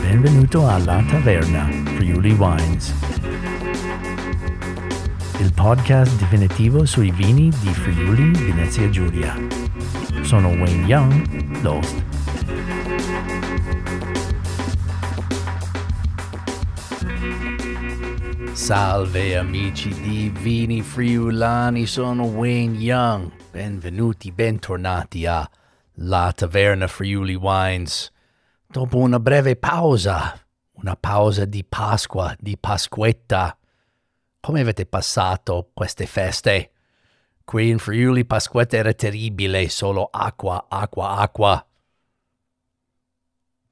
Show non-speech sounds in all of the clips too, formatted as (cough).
Benvenuto alla Taverna Friuli Wines, il podcast definitivo sui vini di Friuli Venezia Giulia. Sono Wayne Young, Dost. Salve amici di Vini Friulani, sono Wayne Young. Benvenuti, bentornati a La Taverna Friuli Wines. Dopo una breve pausa, una pausa di Pasqua, di Pasquetta. Come avete passato queste feste? Qui in Friuli Pasquetta era terribile, solo acqua, acqua, acqua.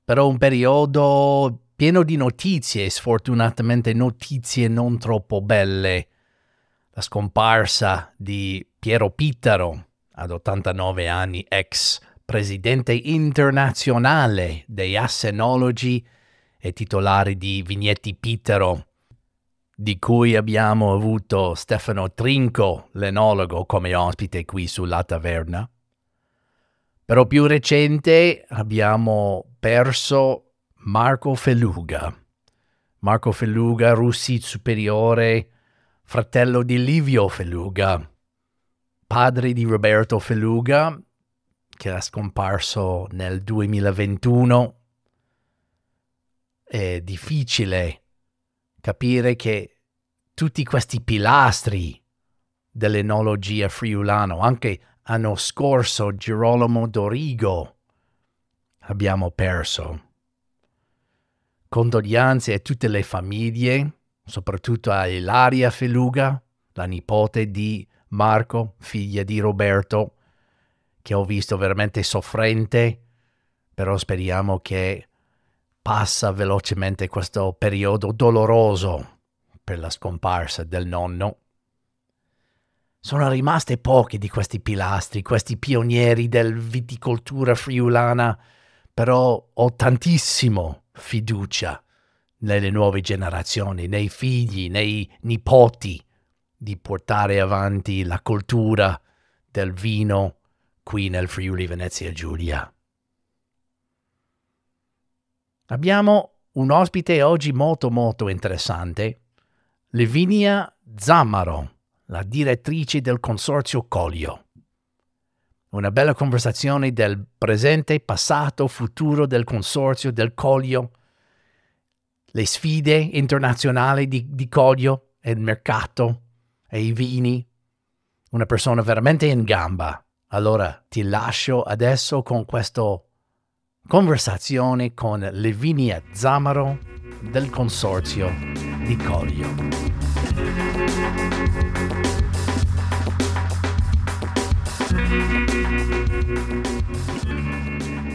Però un periodo pieno di notizie, sfortunatamente notizie non troppo belle. La scomparsa di Piero Pittaro, ad 89 anni ex presidente internazionale dei assenologi e titolare di Vignetti Pittero, di cui abbiamo avuto Stefano Trinco, l'enologo, come ospite qui sulla taverna. Però più recente abbiamo perso Marco Feluga. Marco Felluga, Russi superiore, fratello di Livio Feluga, padre di Roberto Feluga, che era scomparso nel 2021. È difficile capire che tutti questi pilastri dell'enologia friulano, anche l'anno scorso Girolamo Dorigo, abbiamo perso. Condoglianze a tutte le famiglie, soprattutto a Ilaria Feluga, la nipote di Marco, figlia di Roberto, che ho visto veramente soffrente, però speriamo che passa velocemente questo periodo doloroso per la scomparsa del nonno. Sono rimaste poche di questi pilastri, questi pionieri del viticoltura friulana, però ho tantissimo fiducia nelle nuove generazioni, nei figli, nei nipoti, di portare avanti la cultura del vino qui nel Friuli Venezia Giulia. Abbiamo un ospite oggi molto molto interessante, Levinia Zammaro, la direttrice del Consorzio Colio. Una bella conversazione del presente, passato, futuro del consorzio, del Coglio, le sfide internazionali di, di Coglio, il mercato e i vini. Una persona veramente in gamba. Allora ti lascio adesso con questa conversazione con Levinia Zamaro del consorzio di Coglio.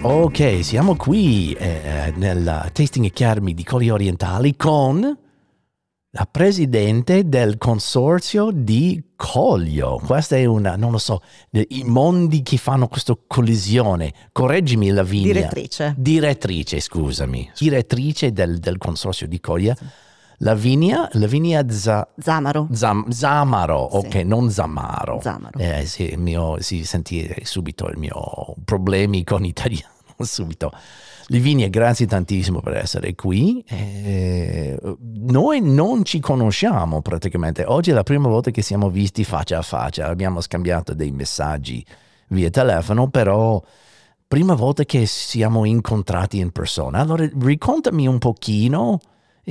Ok, siamo qui eh, nel Tasting e Chiarmi di Coli Orientali con la presidente del consorzio di Coglio. Questa è una, non lo so, i mondi che fanno questa collisione. Correggimi la Lavinia. Direttrice. Direttrice, scusami. Direttrice del, del consorzio di Coglio. Sì Lavinia, Lavinia Za- Zamaro. Zam- Zamaro, sì. ok, non Zamaro. Zamaro. Eh, sì, mio, si sentì subito il mio problemi con l'italiano, (laughs) subito. Lavinia, grazie tantissimo per essere qui. Eh, noi non ci conosciamo praticamente. Oggi è la prima volta che siamo visti faccia a faccia. Abbiamo scambiato dei messaggi via telefono, però prima volta che siamo incontrati in persona. Allora, raccontami un pochino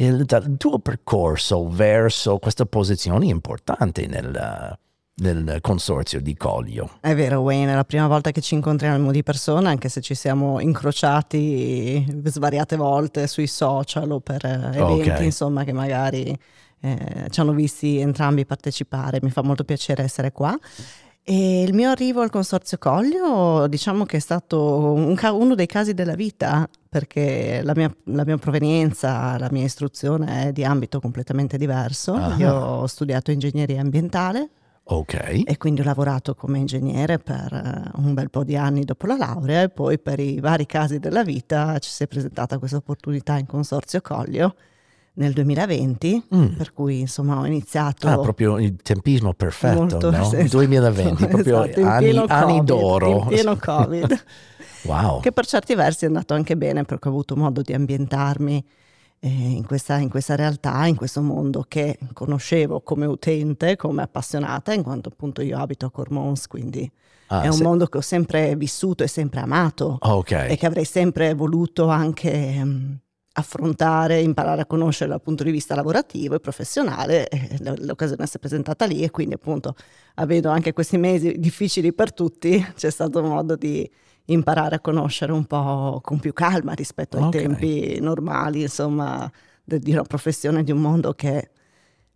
il, il tuo percorso verso questa posizione importante nel, nel consorzio di Collio. È vero Wayne, è la prima volta che ci incontriamo di persona, anche se ci siamo incrociati svariate volte sui social o per eh, eventi, okay. insomma, che magari eh, ci hanno visti entrambi partecipare. Mi fa molto piacere essere qua. E il mio arrivo al Consorzio Collio diciamo che è stato un uno dei casi della vita perché la mia, la mia, provenienza, la mia istruzione è di ambito completamente diverso. Ah. Io ho studiato ingegneria ambientale okay. e quindi ho lavorato come ingegnere per eh, un bel po' di anni dopo la laurea e poi per i vari casi della vita ci si è presentata questa opportunità in Consorzio Collio nel 2020, mm. per cui insomma ho iniziato... Ah, proprio il tempismo perfetto, molto, no? Esatto, 2020, (laughs) proprio esatto, anni, anni d'oro. In pieno Covid. (laughs) wow. Che per certi versi è andato anche bene perché ho avuto modo di ambientarmi eh, in, questa, in questa realtà, in questo mondo che conoscevo come utente, come appassionata, in quanto appunto io abito a Cormons, quindi... Ah, è un se... mondo che ho sempre vissuto e sempre amato oh, okay. e che avrei sempre voluto anche um, affrontare, imparare a conoscere dal punto di vista lavorativo e professionale, eh, l'occasione si è presentata lì e quindi appunto avendo anche questi mesi difficili per tutti (laughs) c'è stato modo di imparare a conoscere un po' con più calma rispetto ai okay. tempi normali, insomma, di una professione, di un mondo che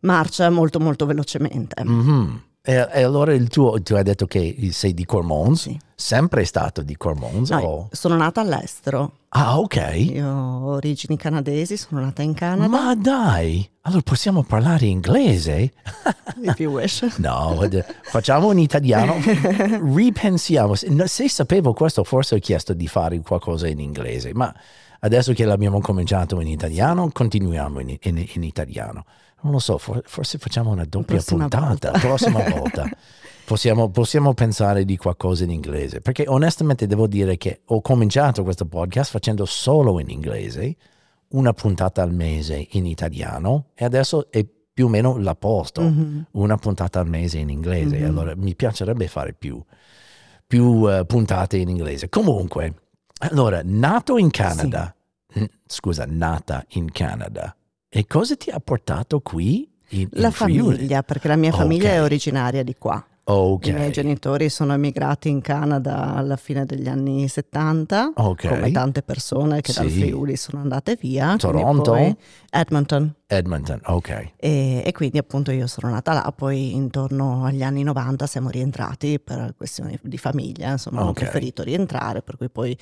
marcia molto molto velocemente. Mm-hmm. E, e, allora il tuo, tu hai detto che sei di Cormons? Sì. Sempre stato di Cormons? No, o... Sono nata all'estero. Ah, ok. Io ho origini canadesi, sono nata in Canada. Ma dai, allora possiamo parlare inglese? (laughs) If you wish. (laughs) no, facciamo un italiano, (laughs) ripensiamo. Se sapevo questo forse ho chiesto di fare qualcosa in inglese, ma adesso che l'abbiamo cominciato in italiano, continuiamo in, in, in italiano non lo so, for forse facciamo una doppia prossima puntata, la prossima volta. (laughs) Possiamo, possiamo, pensare di qualcosa in inglese, perché onestamente devo dire che ho cominciato questo podcast facendo solo in inglese, una puntata al mese in italiano e adesso è più o meno l'apposto, mm -hmm. una puntata al mese in inglese. Mm -hmm. Allora mi piacerebbe fare più, più uh, puntate in inglese. Comunque, allora, nato in Canada, sì. scusa, nata in Canada, e cosa ti ha portato qui? In, la in famiglia, perché la mia famiglia è originaria di qua. Okay. I miei genitori sono emigrati in Canada alla fine degli anni 70, okay. come tante persone che sì. dal Friuli sono andate via. Toronto? Edmonton. Edmonton, ok. E, e, quindi appunto io sono nata là, poi intorno agli anni 90 siamo rientrati per questioni di famiglia, insomma okay. ho preferito rientrare, per cui poi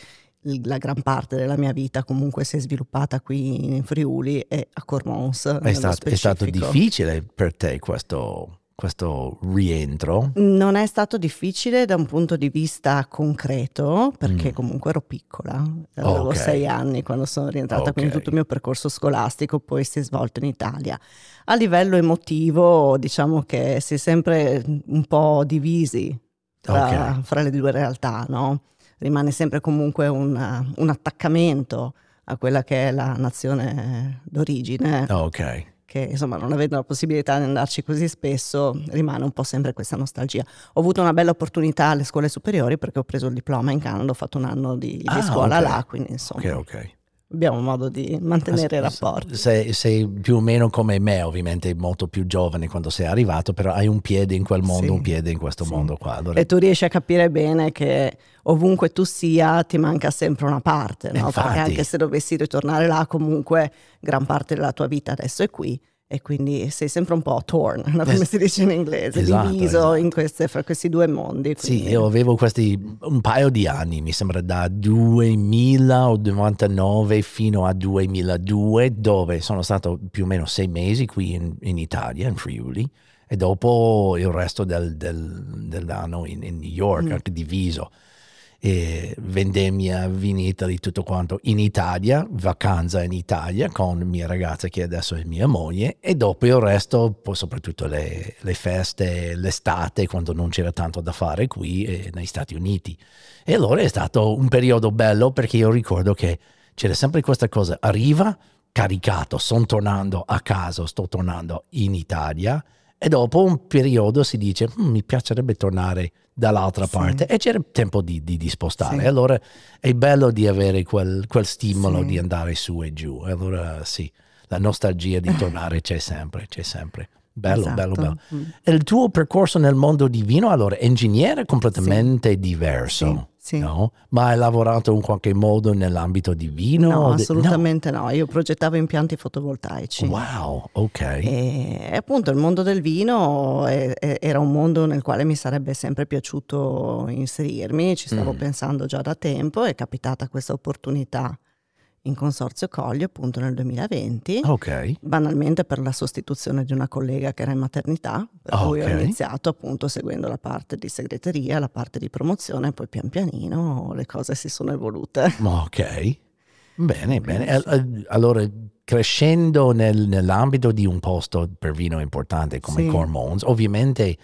la gran parte della mia vita comunque si è sviluppata qui in Friuli e a Cormons. È, è stato difficile per te questo questo rientro? Non è stato difficile da un punto di vista concreto, perché mm. comunque ero piccola, avevo okay. sei anni quando sono rientrata, okay. quindi tutto il mio percorso scolastico poi si è svolto in Italia. A livello emotivo, diciamo che si è sempre un po' divisi tra, okay. fra le due realtà, no? rimane sempre comunque una, un attaccamento a quella che è la nazione d'origine. Ah, ok. Che insomma, non avendo la possibilità di andarci così spesso, rimane un po' sempre questa nostalgia. Ho avuto una bella opportunità alle scuole superiori perché ho preso il diploma in Canada, ho fatto un anno di, di ah, scuola okay. là, quindi insomma. Ok, ok abbiamo modo di mantenere i ah, rapporti. Sei, sei, più o meno come me, ovviamente molto più giovane quando sei arrivato, però hai un piede in quel mondo, sì, un piede in questo sì. mondo qua. Allora... E tu riesci a capire bene che ovunque tu sia ti manca sempre una parte, no? perché anche se dovessi ritornare là comunque gran parte della tua vita adesso è qui e quindi sei sempre un po' torn, no? (laughs) come si dice in inglese, esatto, diviso esatto. In queste, fra questi due mondi. Quindi. Sì, io avevo questi un paio di anni, mi sembra da 2000 o 99 fino a 2002, dove sono stato più o meno sei mesi qui in, in Italia, in Friuli, e dopo il resto del, del, dell'anno in, in, New York, mm. diviso eh, vendemmia, vinita di tutto quanto in Italia, vacanza in Italia con mia ragazza che adesso è mia moglie e dopo il resto, soprattutto le, le feste, l'estate quando non c'era tanto da fare qui eh, negli Stati Uniti. E allora è stato un periodo bello perché io ricordo che c'era sempre questa cosa, arriva caricato, sono tornando a casa, sto tornando in Italia e dopo un periodo si dice, mm, mi piacerebbe tornare dall'altra sì. parte e c'era tempo di, di, di spostare. Sì. Allora è bello di avere quel, quel stimolo sì. di andare su e giù. Allora sì, la nostalgia di tornare c'è sempre, c'è sempre. Bello, esatto. bello, bello, Mm. E il tuo percorso nel mondo divino, allora, ingegnere completamente diverso. Sì. No? Ma hai lavorato in qualche modo nell'ambito di vino? No, assolutamente no. no. Io progettavo impianti fotovoltaici. Wow, ok. E appunto il mondo del vino è, è, era un mondo nel quale mi sarebbe sempre piaciuto inserirmi, ci stavo mm. pensando già da tempo, è capitata questa opportunità in consorzio Coglio appunto nel 2020, okay. banalmente per la sostituzione di una collega che era in maternità, per okay. cui ho iniziato appunto seguendo la parte di segreteria, la parte di promozione, poi pian pianino le cose si sono evolute. Ok, bene, bene. Allora crescendo nel, nell'ambito di un posto per vino importante come sì. Cormons, ovviamente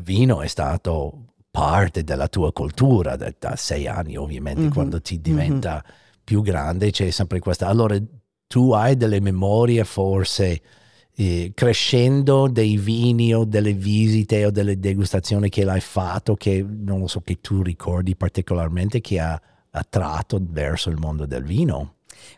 vino è stato parte della tua cultura da, da sei anni, ovviamente mm-hmm. quando ti mm-hmm. diventa... Mm-hmm più grande c'è sempre questa. Allora, tu hai delle memorie forse eh, crescendo dei vini o delle visite o delle degustazioni che l'hai fatto, che non lo so, che tu ricordi particolarmente, che ha attratto verso il mondo del vino?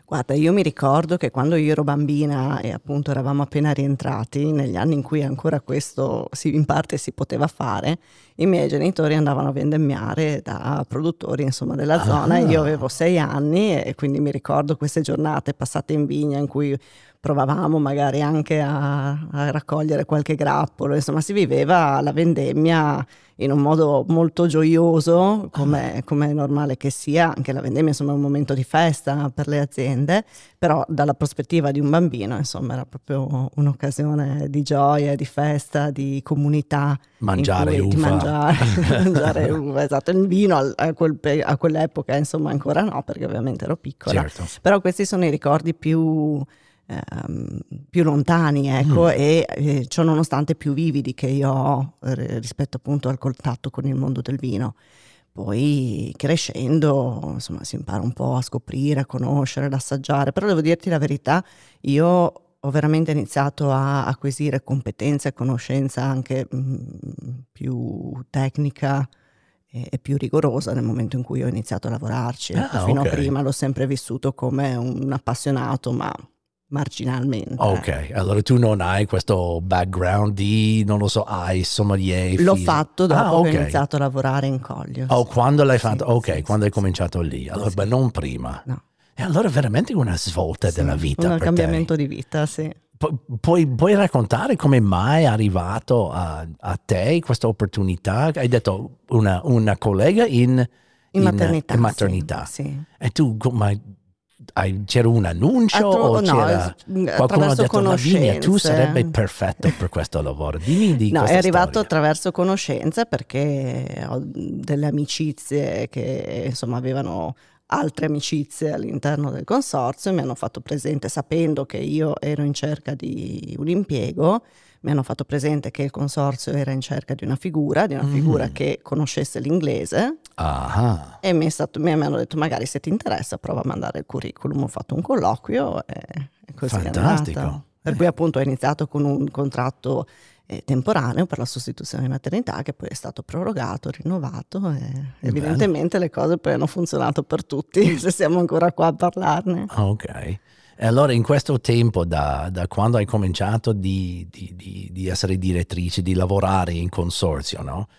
Guarda, io mi ricordo che quando io ero bambina e appunto eravamo appena rientrati, negli anni in cui ancora questo si, in parte si poteva fare, i miei genitori andavano a vendemmiare da produttori insomma, della ah. zona. Io avevo sei anni e quindi mi ricordo queste giornate passate in vigna in cui provavamo magari anche a, a, raccogliere qualche grappolo, insomma si viveva la vendemmia in un modo molto gioioso, come, ah. è normale che sia, anche la vendemmia insomma, è un momento di festa per le aziende, però dalla prospettiva di un bambino, insomma, era proprio un'occasione di gioia, di festa, di comunità. Mangiare uva. mangiare, (laughs) mangiare uva, esatto. Il vino a, quel, a, quell'epoca, insomma, ancora no, perché ovviamente ero piccola. Certo. Però questi sono i ricordi più... Ehm, più lontani, ecco, mm. e, e ciò nonostante più vividi che io ho rispetto appunto al contatto con il mondo del vino poi crescendo insomma si impara un po' a scoprire, a conoscere, ad assaggiare, però devo dirti la verità, io ho veramente iniziato a acquisire competenze e conoscenza anche mh, mm, più tecnica e, e, più rigorosa nel momento in cui ho iniziato a lavorarci. Ah, Fino okay. a prima l'ho sempre vissuto come un appassionato, ma marginalmente. Ok, allora tu non hai questo background di, non lo so, hai sommelier. L'ho fatto dopo ah, okay. ho iniziato a lavorare in Coglio. Oh, quando l'hai fatto? Sì, ok, sì, quando hai cominciato lì. Allora, beh, non prima. No. E allora veramente una svolta della vita. Un cambiamento te. di vita, sì. Pu- puoi, puoi, raccontare come mai è arrivato a, a, te questa opportunità? Hai detto una, una collega in, in, in maternità. In maternità. E tu, ma c'era un annuncio Attro, o c'era no, qualcuno ha detto Lavinia tu sarebbe perfetto per questo lavoro dimmi di no è arrivato storia. attraverso conoscenze perché ho delle amicizie che insomma avevano altre amicizie all'interno del consorzio mi hanno fatto presente sapendo che io ero in cerca di un impiego mi hanno fatto presente che il consorzio era in cerca di una figura, di una mm. figura che conoscesse l'inglese. Aha. E mi, stato, mi, hanno detto magari se ti interessa prova a mandare il curriculum, ho fatto un colloquio e, così Fantastico. Per cui appunto ho iniziato con un contratto eh, temporaneo per la sostituzione di maternità che poi è stato prorogato, rinnovato e evidentemente bello. le cose poi hanno funzionato per tutti se siamo ancora qua a parlarne. Ah, ok. E allora in questo tempo, da, da quando hai cominciato di, di, di, di, essere direttrice, di lavorare in consorzio, no?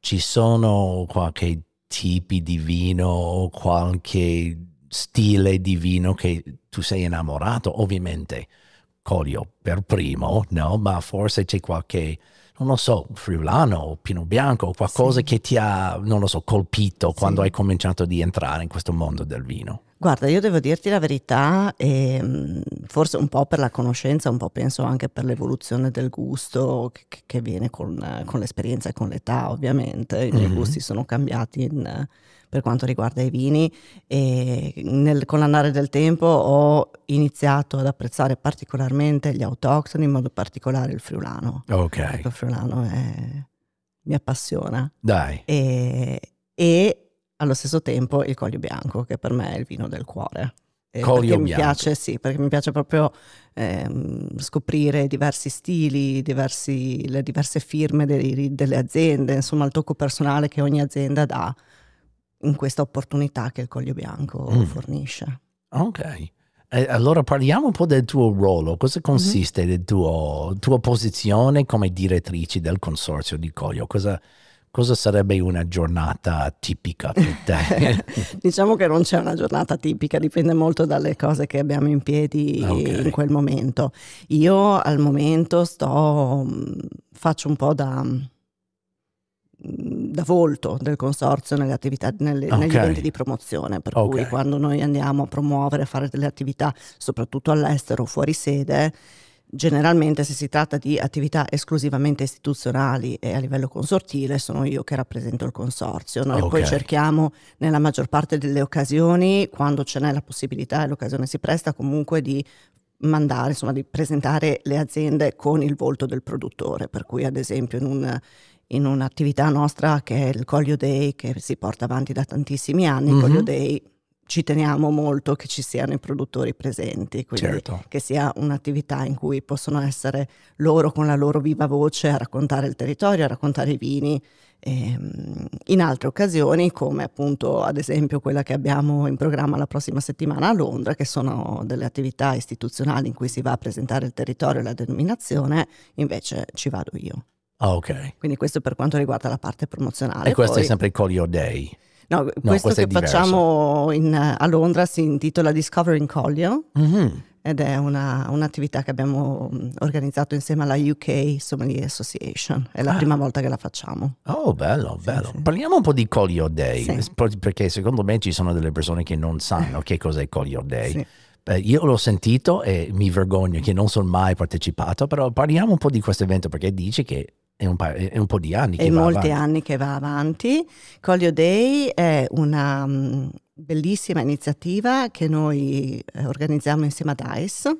ci sono qualche tipi di vino o qualche stile di vino che tu sei innamorato? Ovviamente Coglio per primo, no? ma forse c'è qualche non lo so, friulano, pino bianco, qualcosa sì. che ti ha, non lo so, colpito quando hai cominciato di entrare in questo mondo del vino? Guarda, io devo dirti la verità, e, ehm, forse un po' per la conoscenza, un po' penso anche per l'evoluzione del gusto che, che viene con, con, l'esperienza e con l'età, ovviamente. I miei mm-hmm. gusti sono cambiati in, per quanto riguarda i vini e nel, con l'andare del tempo ho iniziato ad apprezzare particolarmente gli autoctoni, in modo particolare il friulano. Ok. Ecco, il friulano è, mi appassiona. Dai. E, e allo stesso tempo il Coglio Bianco, che per me è il vino del cuore. Eh, Coglio Bianco. Mi piace, sì, perché mi piace proprio ehm, scoprire diversi stili, diversi, le diverse firme dei, delle aziende, insomma il tocco personale che ogni azienda dà in questa opportunità che il Coglio Bianco mm. fornisce. Ok. Eh, allora parliamo un po' del tuo ruolo, cosa mhm. consiste mm-hmm. la tua posizione come direttrice del consorzio di Coglio? Cosa, cosa sarebbe una giornata tipica per te? (laughs) diciamo che non c'è una giornata tipica, dipende molto dalle cose che abbiamo in piedi ah, okay. in quel momento. Io al momento sto, mm, faccio un po' da mm, da volto del consorzio nelle attività, nelle, ah, okay. negli eventi di promozione, per okay. cui quando noi andiamo a promuovere, a fare delle attività, soprattutto all'estero, fuori sede, Generalmente se si tratta di attività esclusivamente istituzionali e a livello consortile sono io che rappresento il consorzio. Noi okay. poi cerchiamo nella maggior parte delle occasioni, quando ce n'è la possibilità e l'occasione si presta, comunque di mandare, insomma di presentare le aziende con il volto del produttore, per cui ad esempio in, un, in un'attività nostra che è il Coglio Day che si porta avanti da tantissimi anni, mm-hmm. Coglio mhm. Day ci teniamo molto che ci siano i produttori presenti, quindi certo. che sia un'attività in cui possono essere loro con la loro viva voce a raccontare il territorio, a raccontare i vini. E, ehm, in altre occasioni, come appunto ad esempio quella che abbiamo in programma la prossima settimana a Londra, che sono delle attività istituzionali in cui si va a presentare il territorio e la denominazione, invece ci vado io. Ah, ok. Quindi questo per quanto riguarda la parte promozionale. E questo Poi, è sempre il Call Your Day. No, questo, questo che facciamo in, a Londra si intitola Discovering Collio. Mm -hmm. Ed è un'attività che abbiamo mm, organizzato insieme alla UK Sommelier Association. È la ah. prima volta che la facciamo. Oh, bello, bello. Sì, sì. Parliamo un po' di Collio Day, sì. perché secondo me ci sono delle persone che non sanno che cos'è Collio Day. Eh, io l'ho sentito e mi vergogno che non sono mai partecipato, però parliamo un po' di questo evento perché dice che è un, pa- è un, po' di anni che è va molti avanti. anni che va avanti. Collio Day è una mm, bellissima iniziativa che noi eh, organizziamo insieme a DICE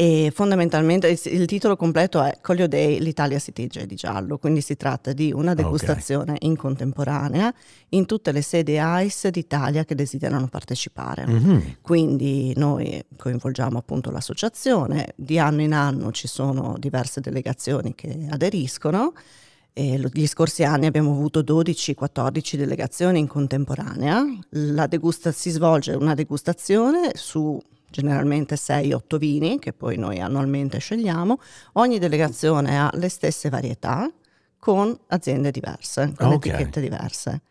e fondamentalmente il, titolo completo è Coglio Day, l'Italia si tinge di giallo, quindi si tratta di una degustazione okay. in contemporanea in tutte le sedi ICE d'Italia che desiderano partecipare. Mm-hmm. Quindi noi coinvolgiamo appunto l'associazione, di anno in anno ci sono diverse delegazioni che aderiscono. E gli scorsi anni abbiamo avuto 12-14 delegazioni in contemporanea. La Degusta- si svolge una degustazione su generalmente 6-8 vini che poi noi annualmente scegliamo. Ogni delegazione ha le stesse varietà con aziende diverse, con okay. etichette diverse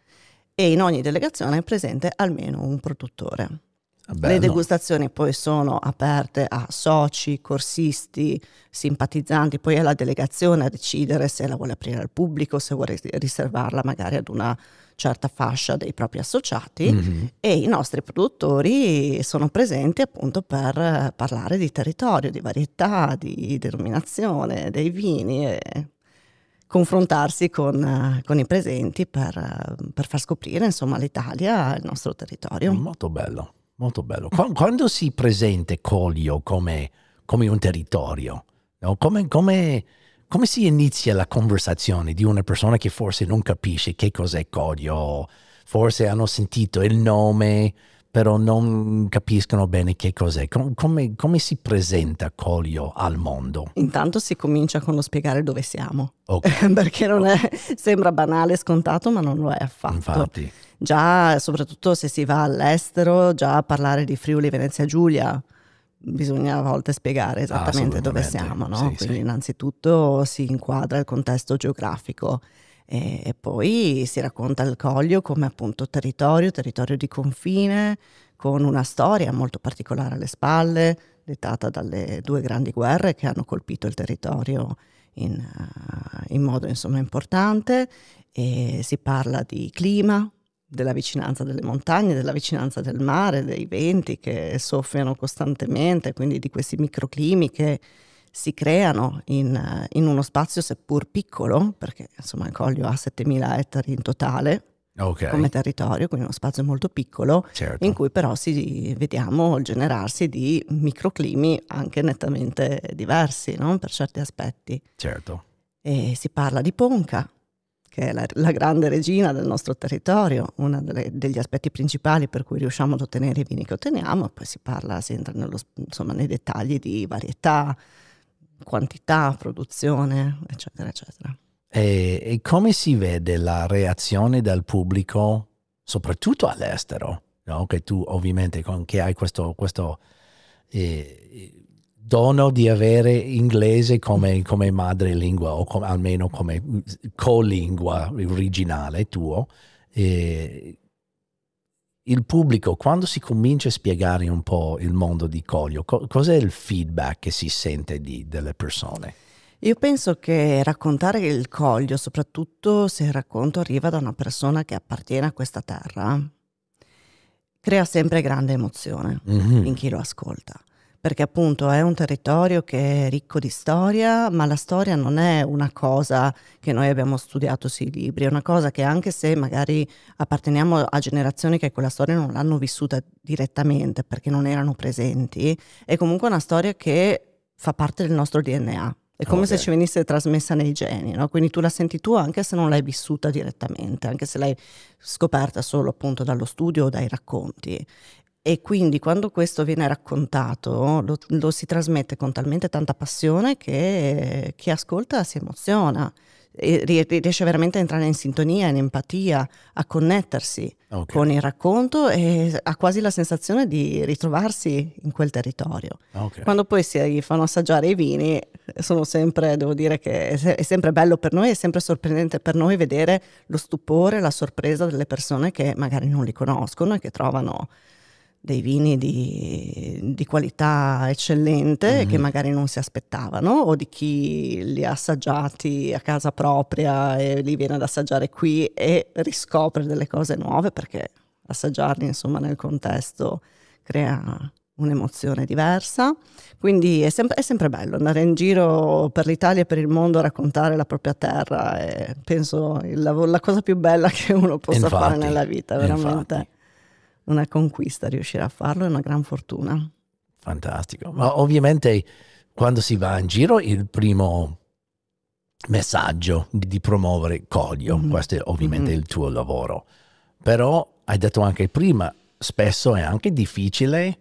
e in ogni delegazione è presente almeno un produttore. Ah, Bello. Le degustazioni poi sono aperte a soci, corsisti, simpatizzanti, poi è la delegazione a decidere se la vuole aprire al pubblico, se vuole riservarla magari ad una certa fascia dei propri associati mm-hmm. e i nostri produttori sono presenti appunto per parlare di territorio, di varietà, di denominazione, dei vini e confrontarsi con, con i presenti per, per, far scoprire insomma l'Italia, il nostro territorio. Molto bello, molto bello. Quando, quando si presenta Colio come, come un territorio, no? come, come come si inizia la conversazione di una persona che forse non capisce che cos'è Codio, forse hanno sentito il nome, però non capiscono bene che cos'è. Com come, come, si presenta Colio al mondo? Intanto si comincia con lo spiegare dove siamo, okay. (laughs) perché è, sembra banale e scontato, ma non lo è affatto. Infatti. Già, soprattutto se si va all'estero, già parlare di Friuli Venezia Giulia, bisogna a volte spiegare esattamente dove siamo, no? sì, quindi sì. innanzitutto si inquadra il contesto geografico e, e, poi si racconta il Coglio come appunto territorio, territorio di confine, con una storia molto particolare alle spalle, dettata dalle due grandi guerre che hanno colpito il territorio in, eh, in modo insomma importante, e si parla di clima, della vicinanza delle montagne, della vicinanza del mare, dei venti che soffiano costantemente, quindi di questi microclimi che si creano in, in uno spazio seppur piccolo, perché insomma il Coglio ha 7000 ettari in totale, Okay. come territorio, quindi uno spazio molto piccolo, certo. in cui però si, vediamo il generarsi di microclimi anche nettamente diversi no? per certi aspetti. Certo. E si parla di Ponca, che è la, la grande regina del nostro territorio, uno degli aspetti principali per cui riusciamo ad ottenere i vini che otteniamo, poi si parla, si entra nello, insomma, nei dettagli di varietà, quantità, produzione, eccetera, eccetera. E, e come si vede la reazione del pubblico, soprattutto all'estero? No? Che tu ovviamente con, che hai questo, questo eh, dono di avere inglese come, come madrelingua o com, almeno come colingua originale tuo. E il pubblico, quando si comincia a spiegare un po' il mondo di Coglio, co- cos'è il feedback che si sente di, delle persone? Io penso che raccontare il Coglio, soprattutto se il racconto arriva da una persona che appartiene a questa terra, crea sempre grande emozione mm-hmm. in chi lo ascolta perché appunto è un territorio che è ricco di storia, ma la storia non è una cosa che noi abbiamo studiato sui libri, è una cosa che anche se magari apparteniamo a generazioni che quella storia non l'hanno vissuta direttamente perché non erano presenti, è comunque una storia che fa parte del nostro DNA. È come okay. se ci venisse trasmessa nei geni, no? quindi tu la senti tu anche se non l'hai vissuta direttamente, anche se l'hai scoperta solo appunto dallo studio o dai racconti. E quindi quando questo viene raccontato lo, lo si trasmette con talmente tanta passione che chi ascolta si emoziona e riesce veramente a entrare in sintonia, in empatia, a connettersi okay. con il racconto e ha quasi la sensazione di ritrovarsi in quel territorio. Ah, okay. Quando poi si fanno assaggiare i vini, sono sempre, devo dire che è sempre bello per noi, è sempre sorprendente per noi vedere lo stupore, la sorpresa delle persone che magari non li conoscono e che trovano dei vini di, di qualità eccellente mm-hmm. che magari non si aspettavano o di chi li ha assaggiati a casa propria e li viene ad assaggiare qui e riscopre delle cose nuove perché assaggiarli insomma nel contesto crea un'emozione diversa. Quindi è, sem- è, sempre bello andare in giro per l'Italia e per il mondo a raccontare la propria terra. È, penso il lav- la cosa più bella (laughs) che uno possa infatti, fare nella vita, veramente. Infatti una conquista riuscire a farlo, è una gran fortuna. Fantastico, ma ovviamente quando si va in giro il primo messaggio di, di promuovere Coglio, mm -hmm. questo è ovviamente mm -hmm. il tuo lavoro, però hai detto anche prima, spesso è anche difficile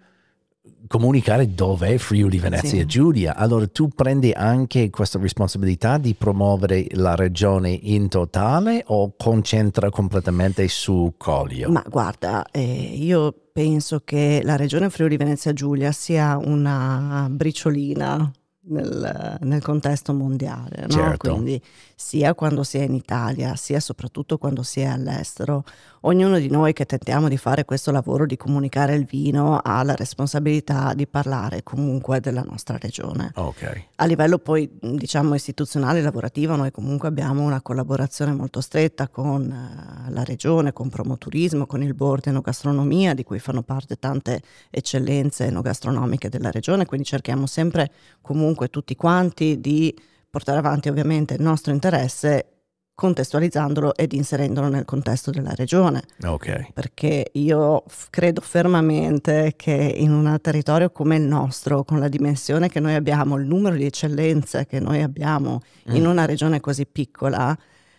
comunicare dov'è Friuli Venezia sì. Giulia. Allora tu prendi anche questa responsabilità di promuovere la regione in totale o concentra completamente su Colio? Ma guarda, eh, io penso che la regione Friuli Venezia Giulia sia una briciolina nel, nel, contesto mondiale, no? certo. quindi sia quando si è in Italia, sia soprattutto quando si è all'estero, Ognuno di noi che tentiamo di fare questo lavoro di comunicare il vino ha la responsabilità di parlare comunque della nostra regione. Okay. A livello poi diciamo istituzionale e lavorativo noi comunque abbiamo una collaborazione molto stretta con eh, la regione, con Promoturismo, con il Board Enogastronomia di cui fanno parte tante eccellenze enogastronomiche della regione, quindi cerchiamo sempre comunque tutti quanti di portare avanti ovviamente il nostro interesse contestualizzandolo ed inserendolo nel contesto della regione. Okay. Perché io f- credo fermamente che in un territorio come il nostro, con la dimensione che noi abbiamo, il numero di eccellenze che noi abbiamo mm. in una regione così piccola,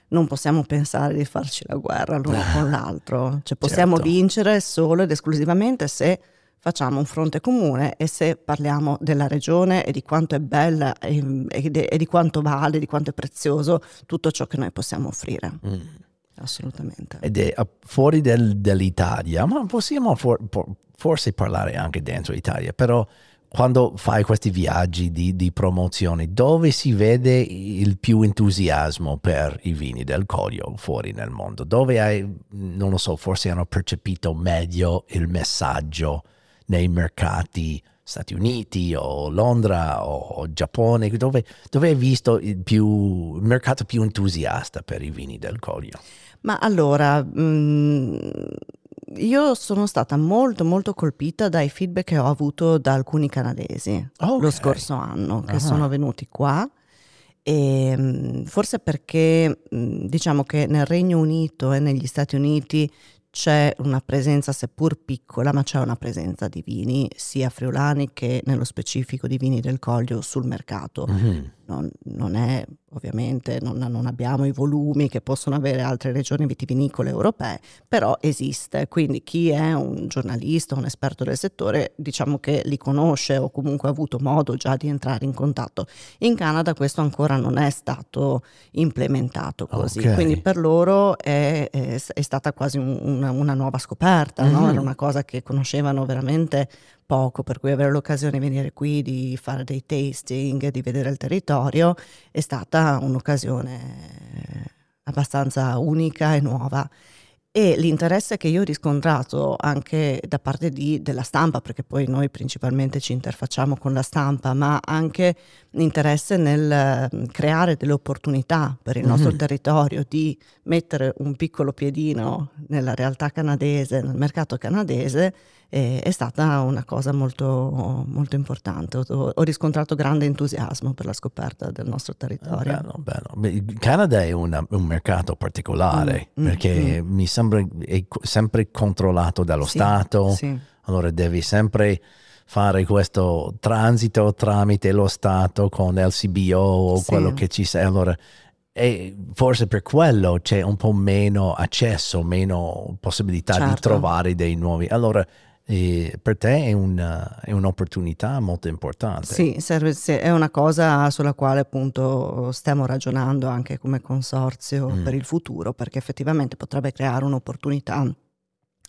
non possiamo pensare di farci la guerra l'uno (laughs) con l'altro. Cioè possiamo certo. vincere solo ed esclusivamente se facciamo un fronte comune e se parliamo della regione e di quanto è bella e, e di quanto vale, di quanto è prezioso tutto ciò che noi possiamo offrire. Mm. Assolutamente. Ed è ah, fuori del, dell'Italia, ma possiamo for, forse parlare anche dentro l'Italia, però quando fai questi viaggi di, di, promozione, dove si vede il più entusiasmo per i vini del Colio fuori nel mondo? Dove hai, non lo so, forse hanno percepito meglio il messaggio nei mercati Stati Uniti o Londra o Giappone, dove, dove hai visto il, più, il, mercato più entusiasta per i vini del Colio? Ma allora, mh, mm, io sono stata molto molto colpita dai feedback che ho avuto da alcuni canadesi okay. lo scorso anno, che uh-huh. sono venuti qua. E, ehm, forse perché mm, diciamo che nel Regno Unito e negli Stati Uniti c'è una presenza, seppur piccola, ma c'è una presenza di vini sia friulani che nello specifico di vini del Coglio sul mercato. Mm-hmm. Non, non, è, ovviamente, non, non, abbiamo i volumi che possono avere altre regioni vitivinicole europee, però esiste. Quindi chi è un giornalista, un esperto del settore, diciamo che li conosce o comunque ha avuto modo già di entrare in contatto. In Canada questo ancora non è stato implementato così. Okay. Quindi per loro è, è, è stata quasi un, una una, una nuova scoperta, mm no? Mm-hmm. era una cosa che conoscevano veramente poco, per cui avere l'occasione di venire qui, di fare dei tasting, di vedere il territorio, è stata un'occasione abbastanza unica e nuova e l'interesse che io ho riscontrato anche da parte di, della stampa, perché poi noi principalmente ci interfacciamo con la stampa, ma anche l'interesse nel mm, creare delle opportunità per il nostro mm-hmm. territorio di mettere un piccolo piedino nella realtà canadese, nel mercato canadese eh, è stata una cosa molto, molto importante. Ho, ho, riscontrato grande entusiasmo per la scoperta del nostro territorio. Ah, bello, bello. Il Canada è una, un mercato particolare mm, mm perché mm, mi sembra è sempre controllato dallo sì, Stato, sì. allora devi sempre fare questo transito tramite lo Stato con LCBO o sì. quello che ci sei. Allora, e forse per quello c'è un po' meno accesso, meno possibilità certo. di trovare dei nuovi. Allora, e per te è, una, è, un'opportunità molto importante. Sì, serve, è una cosa sulla quale appunto stiamo ragionando anche come consorzio mm. per il futuro, perché effettivamente potrebbe creare un'opportunità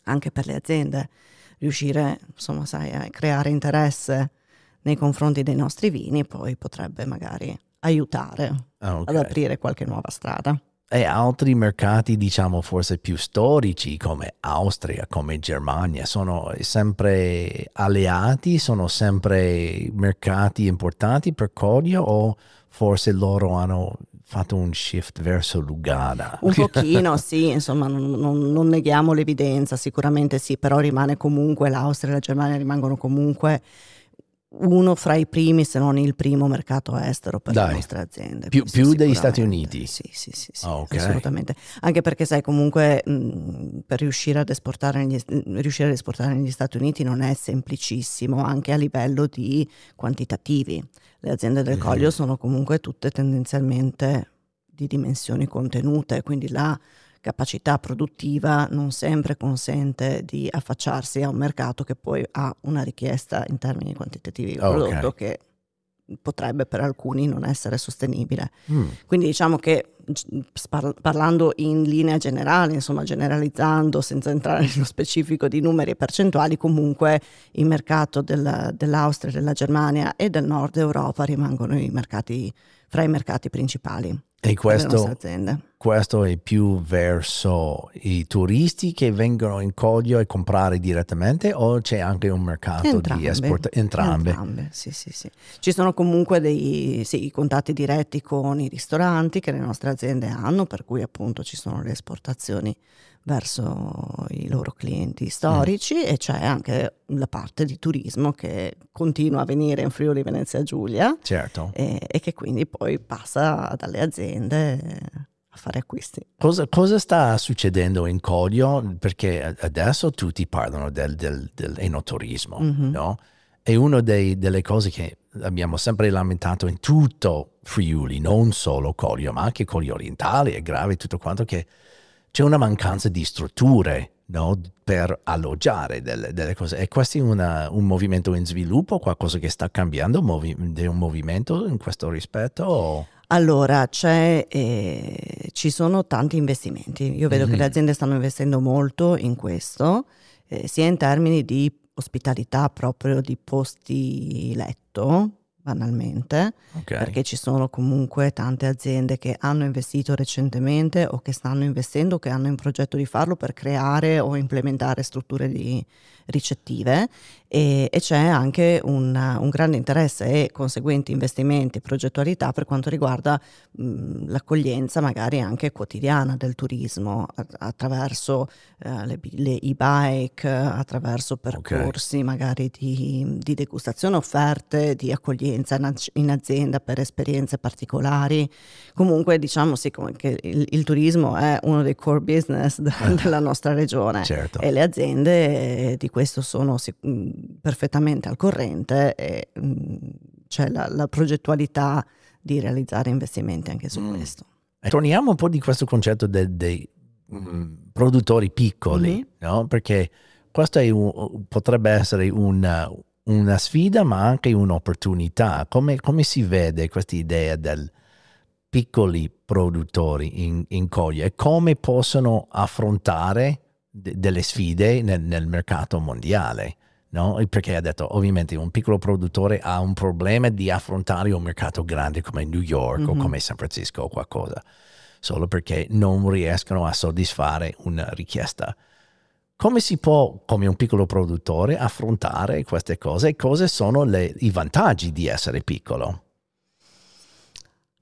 anche per le aziende, riuscire insomma, sai, a creare interesse nei confronti dei nostri vini, poi potrebbe magari aiutare ah, okay. ad aprire qualche nuova strada e altri mercati, diciamo, forse più storici come Austria, come Germania, sono sempre alleati, sono sempre mercati importanti per Codio o forse loro hanno fatto un shift verso Lugana? Un pochino, (laughs) sì, insomma, non, non, non, neghiamo l'evidenza, sicuramente sì, però rimane comunque l'Austria e la Germania rimangono comunque uno fra i primi, se non il primo mercato estero per Dai. le nostre aziende. Più, più degli Stati Uniti? Sì, sì, sì, sì oh, okay. assolutamente. Anche perché sai, comunque mh, mm, per riuscire ad, negli, mm, riuscire ad, esportare negli Stati Uniti non è semplicissimo, anche a livello di quantitativi. Le aziende del mm. Coglio mhm. sono comunque tutte tendenzialmente di dimensioni contenute, quindi là capacità produttiva non sempre consente di affacciarsi a un mercato che poi ha una richiesta in termini quantitativi di ah, prodotto okay. che potrebbe per alcuni non essere sostenibile. Mm. Quindi diciamo che parlando in linea generale, insomma generalizzando senza entrare nello specifico di numeri e percentuali, comunque il mercato del, dell'Austria, della Germania e del nord Europa rimangono i mercati, fra i mercati principali. E questo, questo, è più verso i turisti che vengono in Coglio e comprare direttamente o c'è anche un mercato entrambe, di esport? Entrambe. entrambe sì, sì, sì. Ci sono comunque dei sì, contatti diretti con i ristoranti che le nostre aziende hanno, per cui appunto ci sono le esportazioni verso i loro clienti storici mm. e c'è anche la parte di turismo che continua a venire in Friuli Venezia Giulia certo. e, e che quindi poi passa dalle aziende a fare acquisti. Cosa, cosa, sta succedendo in Codio? Perché adesso tutti parlano del, del, dell'enoturismo, mm-hmm. no? È una delle cose che abbiamo sempre lamentato in tutto Friuli, non solo Codio, ma anche Codio Orientale, è grave tutto quanto che c'è una mancanza di strutture no? per alloggiare delle, delle, cose. È questo una, un movimento in sviluppo, qualcosa che sta cambiando, movi- un movimento in questo rispetto? O? Allora, eh, ci sono tanti investimenti. Io vedo mm-hmm. che le mm-hmm. aziende stanno investendo molto in questo, eh, sia in termini di ospitalità proprio di posti letto, banalmente, okay. perché ci sono comunque tante aziende che hanno investito recentemente o che stanno investendo o che hanno in progetto di farlo per creare o implementare strutture di ricettive e, e c'è anche una, un grande interesse e conseguenti investimenti, e progettualità per quanto riguarda mh, l'accoglienza magari anche quotidiana del turismo attraverso uh, le, le, e-bike, attraverso percorsi okay. magari di, di, degustazione offerte, di accoglienza in, in azienda per esperienze particolari. Comunque diciamo sì che il, il turismo è uno dei core business eh. della nostra regione certo. e le aziende eh, di questo sono perfettamente al corrente e mm, c'è la, la, progettualità di realizzare investimenti anche su mm. questo. Ecco. Torniamo un po' di questo concetto dei mm, produttori piccoli, mm no? perché questa potrebbe essere una, una, sfida ma anche un'opportunità. Come, come si vede questa idea del piccoli produttori in, in Coglia e come possono affrontare de, delle sfide nel, nel mercato mondiale? No? Perché ha detto, ovviamente un piccolo produttore ha un problema di affrontare un mercato grande come New York mm-hmm. o mhm. come San Francisco o qualcosa, solo perché non riescono a soddisfare una richiesta. Come si può, come un piccolo produttore, affrontare queste cose? e Cosa sono le, i vantaggi di essere piccolo?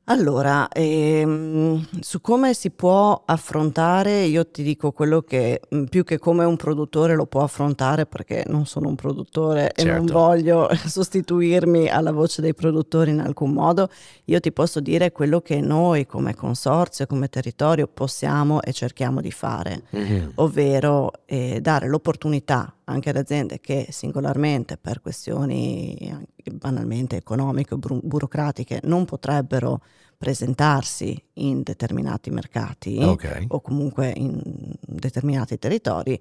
Allora, ehm, su come si può affrontare, io ti dico quello che mm, più che come un produttore lo può affrontare perché non sono un produttore certo. e non certo. voglio (laughs) sostituirmi alla voce dei produttori in alcun modo, io ti posso dire quello che noi come consorzio, come territorio possiamo e cerchiamo di fare, mm-hmm. ovvero eh, dare l'opportunità anche ad aziende che singolarmente per questioni banalmente economiche, o burocratiche, non potrebbero presentarsi in determinati mercati okay. o comunque in determinati territori,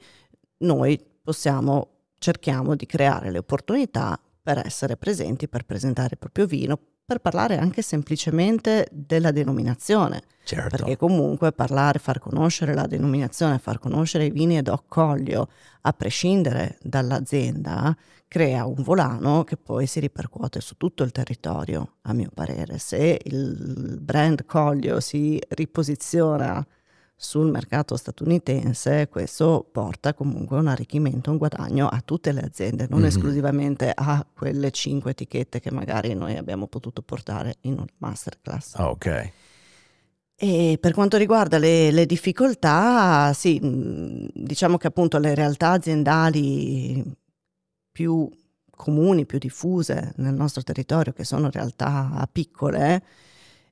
noi possiamo, cerchiamo di creare le opportunità per essere presenti, per presentare il proprio vino, per parlare anche semplicemente della denominazione. Certo. Perché comunque parlare, far conoscere la denominazione, far conoscere i vini ed Occoglio, a prescindere dall'azienda, crea un volano che poi si ripercuote su tutto il territorio, a mio parere. Se il brand Coglio si riposiziona sul mercato statunitense, questo porta comunque un arricchimento, un guadagno a tutte le aziende, non mm-hmm. esclusivamente a quelle cinque etichette che magari noi abbiamo potuto portare in un masterclass. Ah, ok. E per quanto riguarda le, le, difficoltà, sì, mm, diciamo che appunto le realtà aziendali più comuni, più diffuse nel nostro territorio, che sono realtà piccole,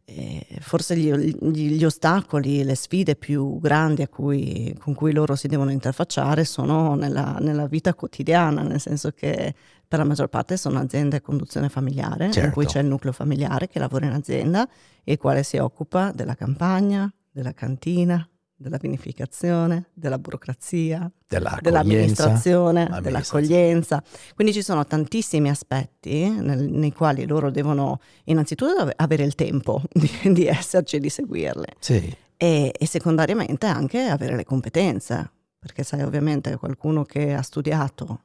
eh, forse gli, gli, gli, ostacoli, le sfide più grandi cui, con cui loro si devono interfacciare sono nella, nella, vita quotidiana, nel senso che per la maggior parte sono aziende a conduzione familiare, certo. in cui certo. c'è il nucleo familiare che lavora in azienda e il quale si occupa della campagna, della cantina, della vinificazione, della burocrazia, dell'amministrazione, ah, dell'accoglienza. Quindi ci sono tantissimi aspetti nel, nei quali loro devono innanzitutto avere il tempo (laughs) di, di esserci e di seguirle. Sì. E, e, secondariamente anche avere le competenze, perché sai ovviamente qualcuno che ha studiato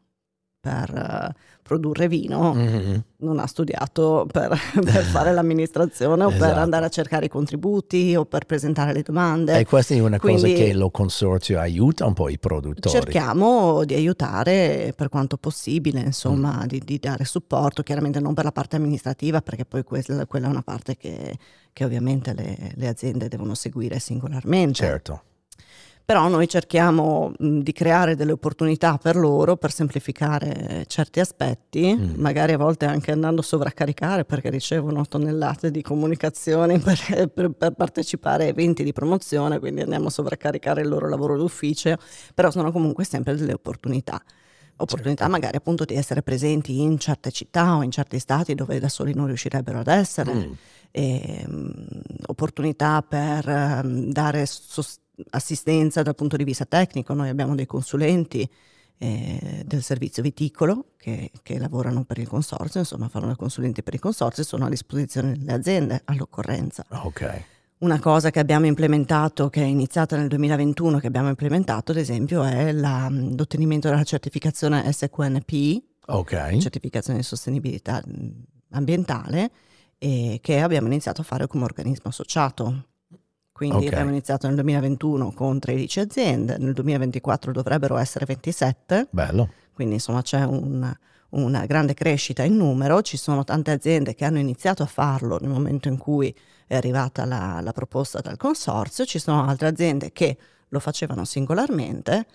per eh, produrre vino, mm-hmm. non ha studiato per, (laughs) per fare l'amministrazione o esatto. per andare a cercare i contributi o per presentare le domande. E questa è una Quindi, cosa che lo consorzio aiuta un po' i produttori. Cerchiamo di aiutare per quanto possibile, insomma, mm. di, di, dare supporto, chiaramente non per la parte amministrativa, perché poi quella, quella è una parte che, che ovviamente le, le aziende devono seguire singolarmente. Certo però noi cerchiamo mm, di creare delle opportunità per loro per semplificare certi aspetti, mm. magari a volte anche andando a sovraccaricare perché ricevono tonnellate di comunicazioni (laughs) per, per, per partecipare a eventi di promozione, quindi andiamo a sovraccaricare il loro lavoro d'ufficio, però sono comunque sempre delle opportunità opportunità certo. magari appunto di essere presenti in certe città o in certi stati dove da soli non riuscirebbero ad essere, mm. e, um, opportunità per um, dare sostegno assistenza dal punto di vista tecnico, noi abbiamo dei consulenti eh, del servizio viticolo che, che, lavorano per il consorzio, insomma fanno da consulenti per il consorzio e sono a disposizione delle aziende all'occorrenza. Okay. Una cosa che abbiamo implementato, che è iniziata nel 2021, che abbiamo implementato ad esempio è la, l'ottenimento della certificazione SQNP, okay. certificazione di sostenibilità ambientale, e eh, che abbiamo iniziato a fare come organismo associato. Quindi okay. abbiamo iniziato nel 2021 con 13 aziende, nel 2024 dovrebbero essere 27. Bello. Quindi insomma c'è un, una grande crescita in numero, ci sono tante aziende che hanno iniziato a farlo nel momento in cui è arrivata la, la proposta dal consorzio, ci sono altre aziende che lo facevano singolarmente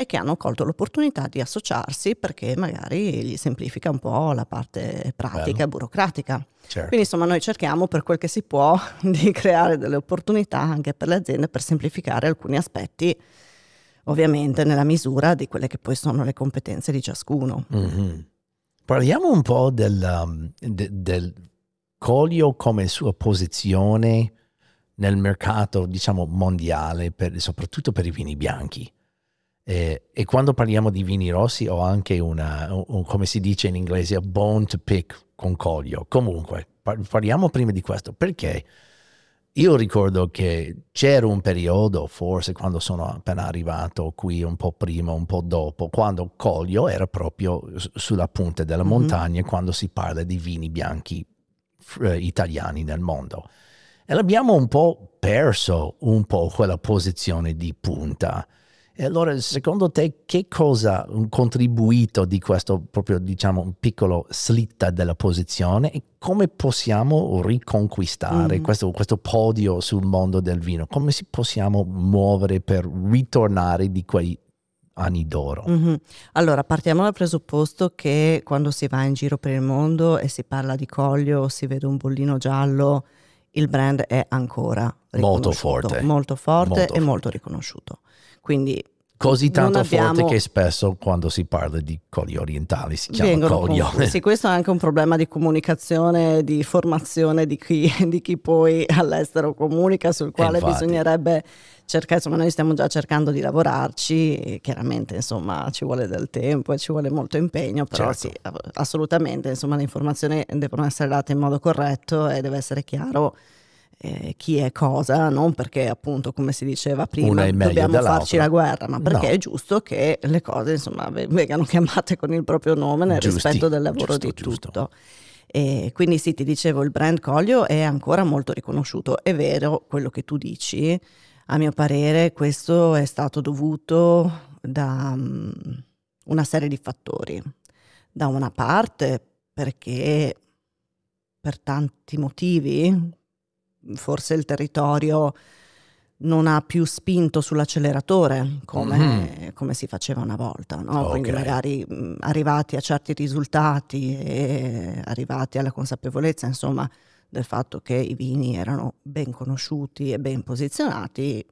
e che hanno colto l'opportunità di associarsi perché magari gli semplifica un po' la parte pratica e burocratica. Certo. Quindi insomma noi cerchiamo per quel che si può (laughs) di creare delle opportunità anche per le aziende per semplificare alcuni aspetti ovviamente nella misura di quelle che poi sono le competenze di ciascuno. Mm-hmm. Parliamo un po' del, um, de, del Colio come sua posizione nel mercato, diciamo, mondiale, per, soprattutto per i vini bianchi. E, eh, e, quando parliamo di vini rossi ho anche una, un, un, come si dice in inglese, a bone to pick con Coglio. Comunque, par- parliamo prima di questo, perché io ricordo che c'era un periodo, forse quando sono appena arrivato qui, un po' prima, un po' dopo, quando Coglio era proprio sulla punta della mm-hmm. montagna quando si parla di vini bianchi eh, italiani nel mondo. E l'abbiamo un po' perso un po' quella posizione di punta e allora, secondo te, che cosa ha contribuito di questo proprio, diciamo, piccolo slitta della posizione e come possiamo riconquistare mm. questo, questo, podio sul mondo del vino? Come si possiamo muovere per ritornare di quei anni d'oro? Mm -hmm. Allora, partiamo dal presupposto che quando si va in giro per il mondo e si parla di Coglio, si vede un bollino giallo, il brand è ancora molto forte, molto forte molto e forte. molto riconosciuto. Quindi così tanto abbiamo... forte che spesso quando si parla di coli orientali si chiama coli Sì, questo è anche un problema di comunicazione, di formazione di chi, di chi poi all'estero comunica, sul eh, quale Infatti. bisognerebbe cercare, insomma noi stiamo già cercando di lavorarci, chiaramente insomma ci vuole del tempo e ci vuole molto impegno, però certo. sì, assolutamente insomma le informazioni devono essere date in modo corretto e deve essere chiaro eh, chi è cosa, non perché appunto come si diceva prima dobbiamo farci la guerra, ma perché no. è giusto che le cose insomma vengano chiamate con il proprio nome nel Giusti, rispetto del lavoro giusto, di giusto. tutto. E quindi sì, ti dicevo, il brand Coglio è ancora molto riconosciuto, è vero quello che tu dici, a mio parere questo è stato dovuto da um, una serie di fattori. Da una parte perché per tanti motivi, forse il territorio non ha più spinto sull'acceleratore come, mm-hmm. come si faceva una volta, no? okay. quindi magari mh, mm, arrivati a certi risultati e arrivati alla consapevolezza insomma, del fatto che i vini erano ben conosciuti e ben posizionati,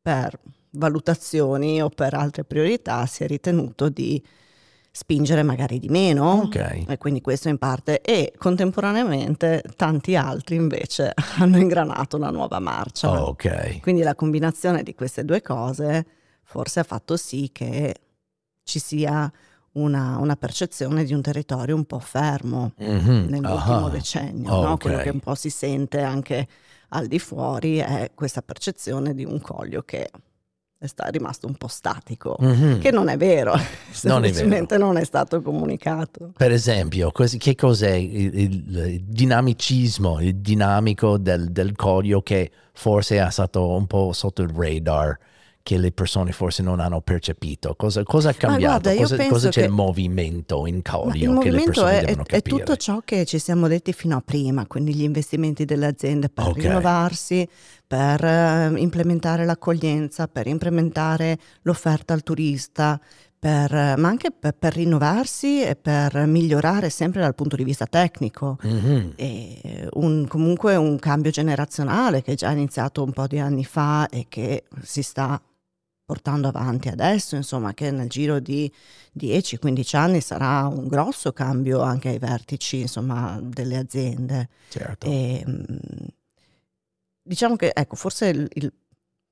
per valutazioni o per altre priorità si è ritenuto di spingere magari di meno, okay. e quindi questo in parte, e contemporaneamente tanti altri invece (laughs) hanno ingranato una nuova marcia. Oh, okay. Quindi la combinazione di queste due cose forse ha fatto sì che ci sia una, una, percezione di un territorio un po' fermo mm-hmm, nell'ultimo aha, decennio. Okay. No? Quello che un po' si sente anche al di fuori è questa percezione di un coglio che è sta- rimasto un po' statico, mm-hmm. che (laughs) non è vero, semplicemente non è, vero. non è, stato comunicato. Per esempio, che cos'è il, il, dinamicismo, il dinamico del, del, codio che forse è stato un po' sotto il radar? che le persone forse non hanno percepito? Cosa, cosa è cambiato? Guarda, cosa, cosa c'è il movimento in Caudio che le persone è, devono è, È tutto ciò che ci siamo detti fino a prima, quindi gli investimenti delle aziende per okay. rinnovarsi, per uh, implementare l'accoglienza, per implementare l'offerta al turista, per, ma anche per, per, rinnovarsi e per migliorare sempre dal punto di vista tecnico. Mm-hmm. Un, comunque un cambio generazionale che è già iniziato un po' di anni fa e che si sta portando avanti adesso, insomma, che nel giro di 10-15 anni sarà un grosso cambio anche ai vertici, insomma, delle aziende. Certo. E, mm, diciamo che, ecco, forse il, il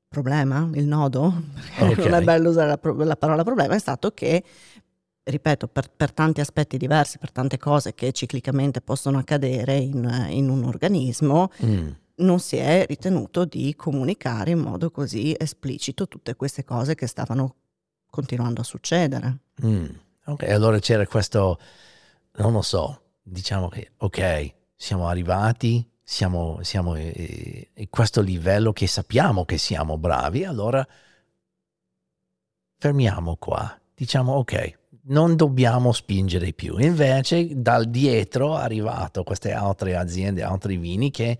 problema, il nodo, okay. non è bello usare la, la, parola problema, è stato che, ripeto, per, per, tanti aspetti diversi, per tante cose che ciclicamente possono accadere in, in un organismo, mm non si è ritenuto di comunicare in modo così esplicito tutte queste cose che stavano continuando a succedere. Mm, ok, allora c'era questo, non lo so, diciamo che ok, siamo arrivati, siamo, siamo a eh, eh questo livello che sappiamo che siamo bravi, allora fermiamo qua, diciamo ok, non dobbiamo spingere più. Invece dal dietro è arrivato queste altre aziende, altri vini che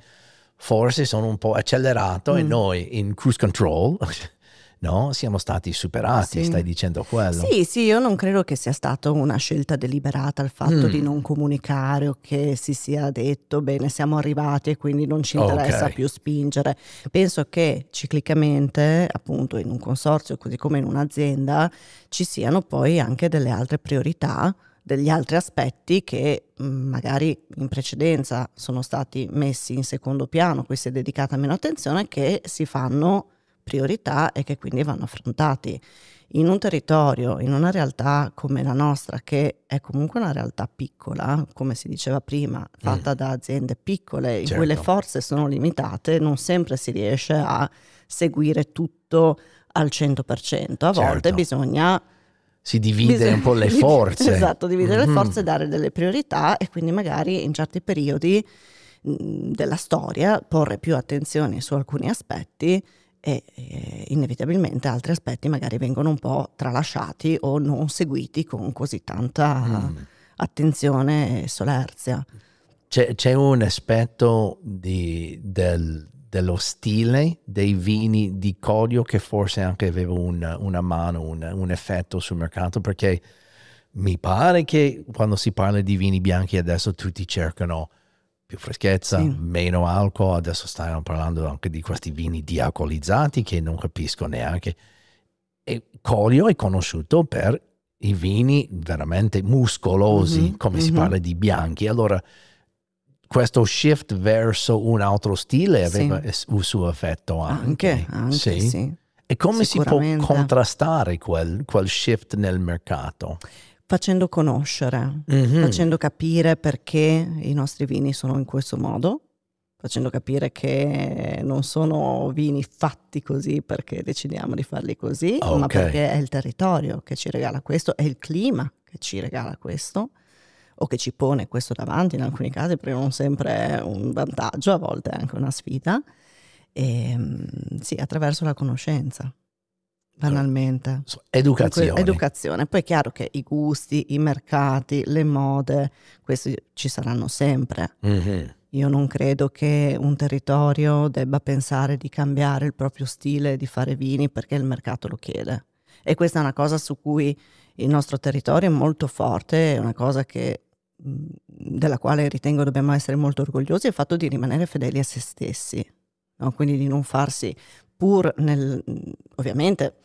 forse sono un po' accelerato mm. e noi in cruise control (laughs) no, siamo stati superati, sì. stai dicendo quello. Sì, sì, io non credo che sia stata una scelta deliberata il fatto mm. di non comunicare o che si sia detto bene, siamo arrivati e quindi non ci interessa okay. più spingere. Penso che ciclicamente, appunto in un consorzio, così come in un'azienda, ci siano poi anche delle altre priorità degli altri aspetti che mm, magari in precedenza sono stati messi in secondo piano, cui si è dedicata meno attenzione, che si fanno priorità e che quindi vanno affrontati. In un territorio, in una realtà come la nostra, che è comunque una realtà piccola, come si diceva prima, fatta mm. da aziende piccole, in cui le certo. forze sono limitate, non sempre si riesce a seguire tutto al 100%. A certo. volte bisogna si divide Bisogna, un po' le (laughs) forze. Esatto, dividere mm-hmm. le mhm. forze dare delle priorità e quindi magari in certi periodi mm, della storia porre più attenzione su alcuni aspetti e, e eh, inevitabilmente altri aspetti magari vengono un po' tralasciati o non seguiti con così tanta mm. attenzione e solerzia. C'è, c'è un aspetto di, del, dello stile dei vini di Codio che forse anche aveva un, una mano, un, un, effetto sul mercato perché mi pare che quando si parla di vini bianchi adesso tutti cercano più freschezza, sì. meno alcol, adesso stiamo parlando anche di questi vini dialcolizzati che non capisco neanche. E Codio è conosciuto per i vini veramente muscolosi, mm-hmm, come mm-hmm. si parla di bianchi. Allora questo shift verso un altro stile aveva sì. il suo effetto anche. anche, anche sì. sì. E come si può contrastare quel, quel, shift nel mercato? Facendo conoscere, mm -hmm. facendo capire perché i nostri vini sono in questo modo, facendo capire che non sono vini fatti così perché decidiamo di farli così, okay. ma perché è il territorio che ci regala questo, è il clima che ci regala questo o che ci pone questo davanti in alcuni casi, perché non sempre è un vantaggio, a volte è anche una sfida, e, ehm, sì, attraverso la conoscenza banalmente. Cioè, educazione. Educazione. Poi è chiaro che i gusti, i mercati, le mode, questi ci saranno sempre. Mm-hmm. Io non credo che un territorio debba pensare di cambiare il proprio stile di fare vini perché il mercato lo chiede. E questa è una cosa su cui il nostro territorio è molto forte, è una cosa che della quale ritengo dobbiamo essere molto orgogliosi è il fatto di rimanere fedeli a se stessi, no? quindi di non farsi pur nel, ovviamente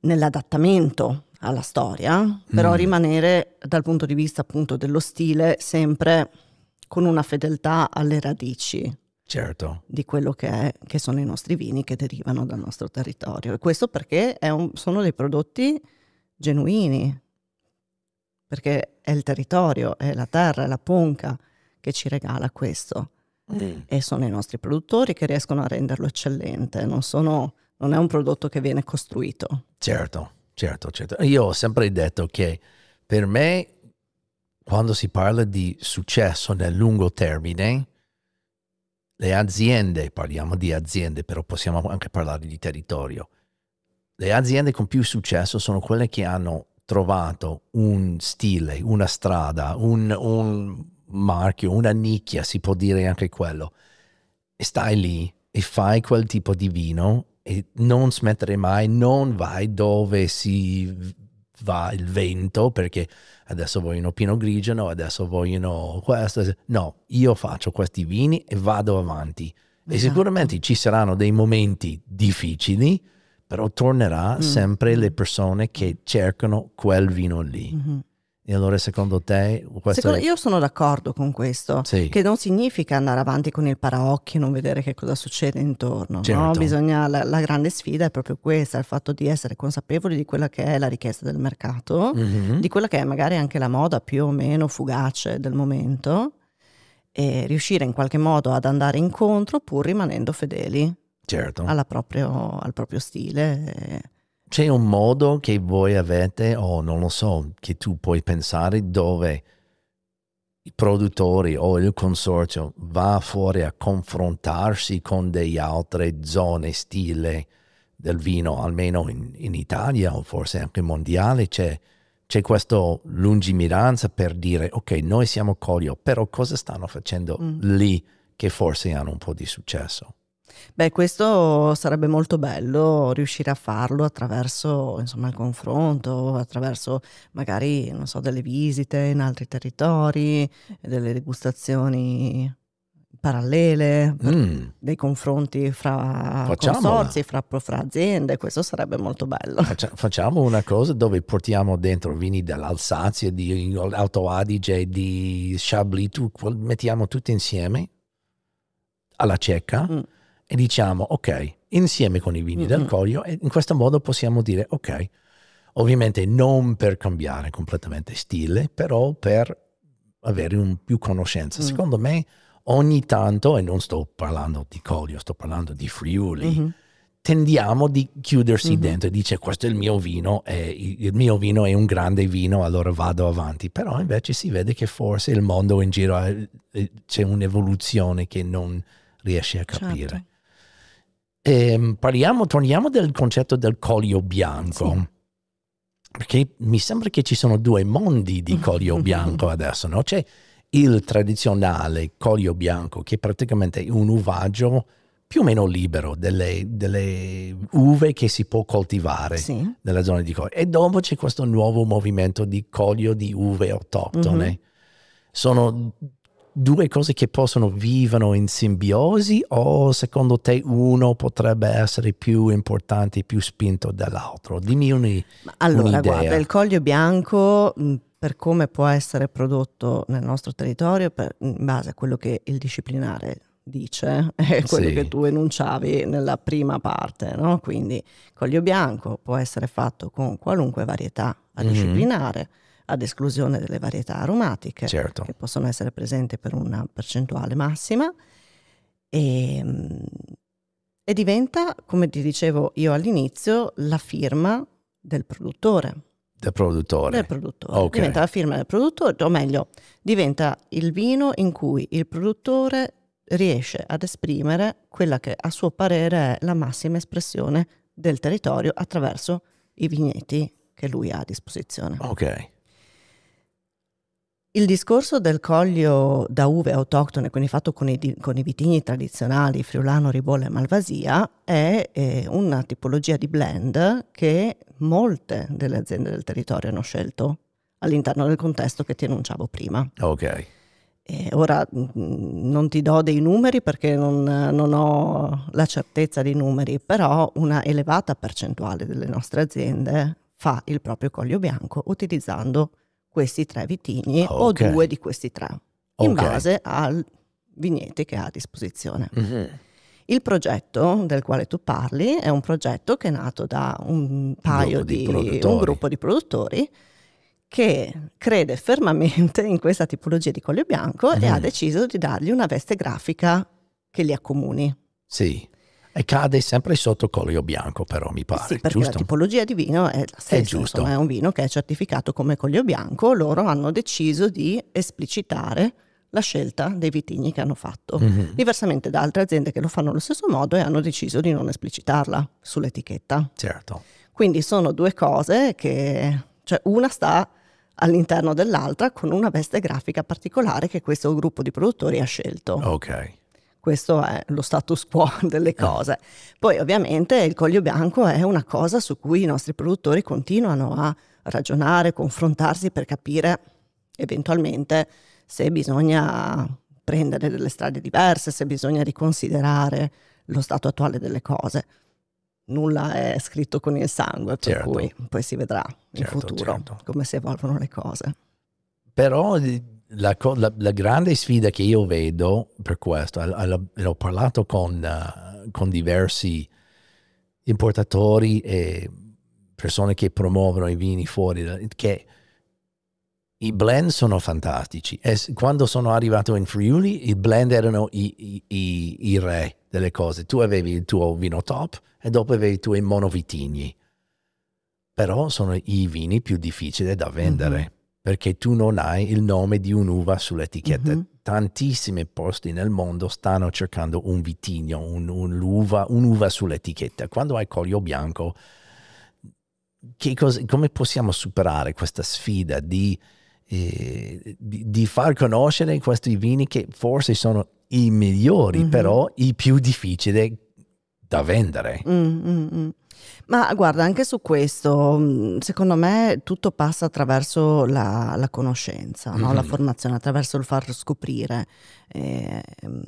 nell'adattamento alla storia, però mm. rimanere dal punto di vista appunto dello stile sempre con una fedeltà alle radici certo. di quello che, è, che, sono i nostri vini che derivano dal nostro territorio. E questo perché un, sono dei prodotti genuini, perché è il territorio, è la terra, è la ponca che ci regala questo. Mm. E sono i nostri produttori che riescono a renderlo eccellente, non, sono, non è un prodotto che viene costruito. Certo, certo, certo. Io ho sempre detto che per me, quando si parla di successo nel lungo termine, le aziende, parliamo di aziende, però possiamo anche parlare di territorio, le aziende con più successo sono quelle che hanno trovato un stile, una strada, un, un marchio, una nicchia, si può dire anche quello, e stai lì e fai quel tipo di vino e non smettere mai, non vai dove si va il vento perché adesso vogliono Pino Grigio, adesso vogliono questo. No, io faccio questi vini e vado avanti. Esatto. E sicuramente ci saranno dei momenti difficili, però tornerà mm. sempre le mm. persone che cercano quel vino lì. Mm -hmm. E allora secondo te... Secondo, è... Io sono d'accordo con questo, sì. che non significa andare avanti con il paraocchio e non vedere che cosa succede intorno. Certo. No? Bisogna, la, la, grande sfida è proprio questa, il fatto di essere consapevoli di quella che è la richiesta del mercato, mm -hmm. di quella che è magari anche la moda più o meno fugace del momento e riuscire in qualche modo ad andare incontro pur rimanendo fedeli certo. proprio, al proprio stile. Eh. C'è un modo che voi avete, o oh, non lo so, che tu puoi pensare dove i produttori o il consorzio va fuori a confrontarsi con delle altre zone stile del vino, almeno in, in Italia o forse anche mondiale, c'è, c'è questa lungimiranza per dire ok, noi siamo Coglio, però cosa stanno facendo mm. lì che forse hanno un po' di successo? Beh, questo sarebbe molto bello riuscire a farlo attraverso insomma, il confronto, attraverso magari non so, delle visite in altri territori, delle degustazioni parallele, mm. dei confronti fra Facciamola. consorzi, fra, fra, aziende, questo sarebbe molto bello. facciamo una cosa dove portiamo dentro vini dall'Alsazia, di Alto Adige, di Chablis, tu, mettiamo tutti insieme alla cieca. Mm e diciamo ok, insieme con i vini mm-hmm. del Coglio e in questo modo possiamo dire ok, ovviamente non per cambiare completamente stile, però per avere un, più conoscenza. Mm. Secondo me ogni tanto, e non sto parlando di Coglio, sto parlando di Friuli, mm-hmm. tendiamo di chiudersi mm-hmm. dentro e dice questo è il mio vino, e il mio vino è un grande vino, allora vado avanti. Però invece si vede che forse il mondo in giro eh, c'è un'evoluzione che non riesce a capire. Certo eh, parliamo, torniamo del concetto del colio bianco. Sì. Perché mi sembra che ci sono due mondi di colio (laughs) bianco adesso, no? C'è il tradizionale colio bianco, che praticamente è un uvaggio più o meno libero delle, delle uve che si può coltivare sì. nella zona di colio. E dopo c'è questo nuovo movimento di colio di uve autoctone. Mm -hmm. Sono due cose che possono vivere in simbiosi o secondo te uno potrebbe essere più importante, più spinto dell'altro? Dimmi un, allora, un'idea. Allora, guarda, il coglio bianco per come può essere prodotto nel nostro territorio, per, in base a quello che il disciplinare dice, (laughs) è quello sì. che tu enunciavi nella prima parte, no? quindi coglio bianco può essere fatto con qualunque varietà a mm-hmm. disciplinare. Mm-hmm ad esclusione delle varietà aromatiche certo. che possono essere presenti per una percentuale massima. E, e diventa, come ti dicevo io all'inizio, la firma del produttore. Del produttore. Del produttore. Okay. Diventa la firma del produttore, o meglio, diventa il vino in cui il produttore riesce ad esprimere quella che a suo parere è la massima espressione del territorio attraverso i vigneti che lui ha a disposizione. Ok. Il discorso del coglio da uve autoctone, quindi fatto con i, con i vitigni tradizionali, friulano, ribolla e malvasia, è eh, una tipologia di blend che molte delle aziende del territorio hanno scelto all'interno del contesto che ti annunciavo prima. Ok. E ora mm, non ti do dei numeri perché non, non ho la certezza dei numeri, però una elevata percentuale delle nostre aziende fa il proprio coglio bianco utilizzando questi tre vitigni okay. o due di questi tre, in base al vigneto che ha a disposizione. Mm-hmm. Il progetto del quale tu parli è un progetto che è nato da un paio di, di un gruppo di produttori che crede fermamente in questa tipologia di collo bianco mm. e ha mhm. deciso di dargli una veste grafica che li accomuni. Sì. E cade sempre sotto colio bianco, però mi pare. Sì, perché giusto? la tipologia di vino è la stessa, è, giusto. Insomma, è un vino che è certificato come colio bianco, loro hanno deciso di esplicitare la scelta dei vitigni che hanno fatto, mm-hmm. diversamente da altre aziende che lo fanno allo stesso modo e hanno deciso di non esplicitarla sull'etichetta. Certo. Quindi sono due cose che, cioè una sta all'interno dell'altra con una veste grafica particolare che questo gruppo di produttori ha scelto. Ok. Questo è lo status quo (laughs) delle eh. cose. Poi ovviamente il coglio bianco è una cosa su cui i nostri produttori continuano a ragionare, confrontarsi per capire eventualmente se bisogna prendere delle strade diverse, se bisogna riconsiderare lo stato attuale delle cose. Nulla è scritto con il sangue, per certo. cui poi si vedrà in certo, futuro certo. come si evolvono le cose. Però la, la, la, grande sfida che io vedo per questo, l'ho parlato con, uh, con, diversi importatori e persone che promuovono i vini fuori, che i blend sono fantastici. E quando sono arrivato in Friuli, i blend erano i, i, i, i, re delle cose. Tu avevi il tuo vino top e dopo avevi i tuoi monovitigni. Però sono i vini più difficili da vendere. Mm-hmm perché tu non hai il nome di un'uva sull'etichetta. Mm-hmm. Tantissimi posti nel mondo stanno cercando un vitigno, un, un, l'uva, un'uva sull'etichetta. Quando hai colio bianco, cosa, come possiamo superare questa sfida di, eh, di, di, far conoscere questi vini che forse sono i migliori, mm-hmm. però i più difficili da vendere? Mm-hmm. Ma guarda, anche su questo, mm, secondo me tutto passa attraverso la, la conoscenza, mm-hmm. no? la mm-hmm. formazione, attraverso il far scoprire. Eh, mm,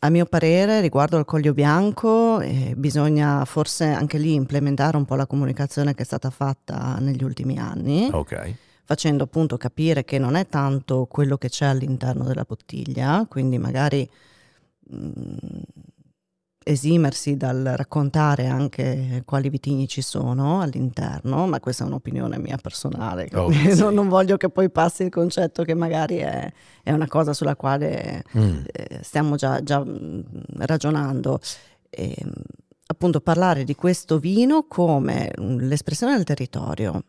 a mio parere, riguardo al coglio bianco, eh, bisogna forse anche lì implementare un po' la comunicazione che è stata fatta negli ultimi anni. Okay. Facendo appunto capire che non è tanto quello che c'è all'interno della bottiglia, quindi magari mh, mm, esimersi dal raccontare anche quali vitigni ci sono all'interno, ma questa è un'opinione mia personale, oh, sì. non, non, voglio che poi passi il concetto che magari è, è una cosa sulla quale mm. Eh, stiamo già, già mm, ragionando. E, ehm, appunto parlare di questo vino come mm, l'espressione del territorio,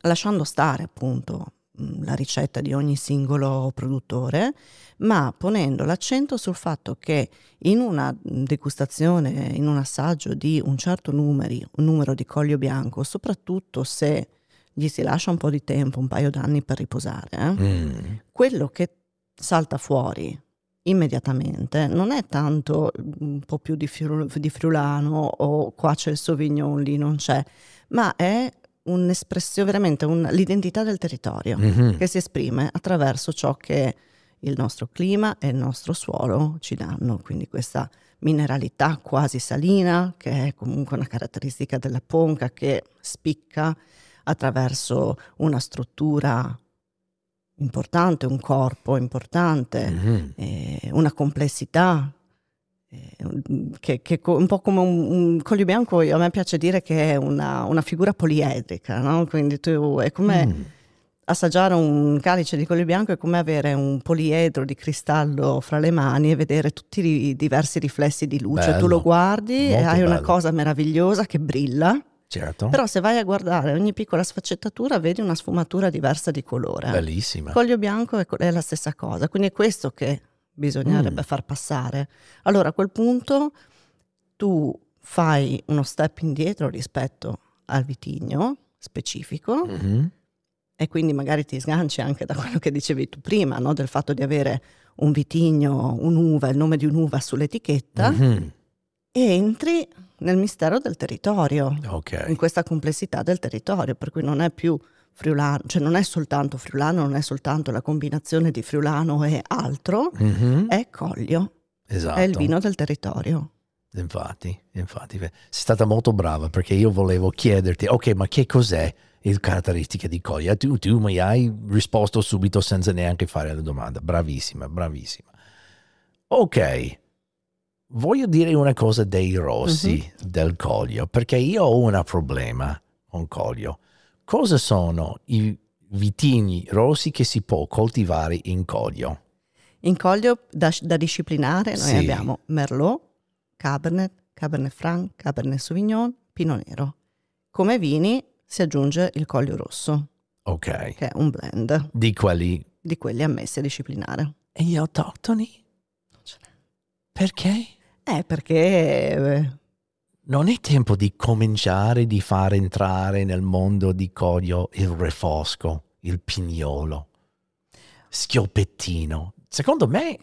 lasciando stare appunto Mm, la ricetta di ogni singolo produttore, ma ponendo l'accento sul fatto che in una degustazione, in un assaggio di un certo numeri, un numero di colio bianco, soprattutto se gli si lascia un po' di tempo, un paio d'anni per riposare, eh, mm. quello che salta fuori immediatamente non è tanto mm, un po' più di, friul- di friulano o qua c'è il Sauvignon, lì non c'è, ma è un'espressione, veramente un, l'identità del territorio mm-hmm. che si esprime attraverso ciò che il nostro clima e il nostro suolo ci danno, quindi questa mineralità quasi salina, che è comunque una caratteristica della ponca che spicca attraverso una struttura importante, un corpo importante, mm-hmm. eh, una complessità eh, che, che, un po' come un, un Colli Bianco, a me piace dire che è una, una figura poliedrica, no? quindi tu, è come mm. assaggiare un calice di coglio Bianco, è come avere un poliedro di cristallo fra le mani e vedere tutti i diversi riflessi di luce. Bello. Tu lo guardi Molto e hai bello. una cosa meravigliosa che brilla. Certo. Però se vai a guardare ogni piccola sfaccettatura vedi una sfumatura diversa di colore. Bellissima. Coglio bianco è la stessa cosa, quindi è questo che bisognerebbe mm. far passare. Allora a quel punto tu fai uno step indietro rispetto al vitigno specifico mm-hmm. e quindi magari ti sganci anche da quello che dicevi tu prima, no? del fatto di avere un vitigno, un'uva, il nome di un'uva sull'etichetta mm-hmm. e entri nel mistero del territorio, okay. in questa complessità del territorio, per cui non è più friulano, cioè non è soltanto friulano, non è soltanto la combinazione di friulano e altro, mm-hmm. è coglio, esatto. è il esatto. vino del territorio. Infatti, infatti, sei stata molto brava perché io volevo chiederti, ok, ma che cos'è il caratteristica di Coglio? Tu, tu mi hai risposto subito senza neanche fare la domanda, bravissima, bravissima. Ok, voglio dire una cosa dei rossi uh-huh. del Coglio, perché io ho un problema con Coglio. Cosa sono i vitigni rossi che si può coltivare in coglio? In coglio da, da disciplinare noi sì. abbiamo Merlot, Cabernet, Cabernet Franc, Cabernet Sauvignon, Pinot Nero. Come vini si aggiunge il coglio rosso. Ok. Che è un blend. Di quelli? Di quelli ammessi a disciplinare. E gli autoctoni? Non ce n'è. Perché? Eh, perché eh, non è tempo di cominciare di far entrare nel mondo di Codio il refosco, il pignolo, schioppettino. Secondo me,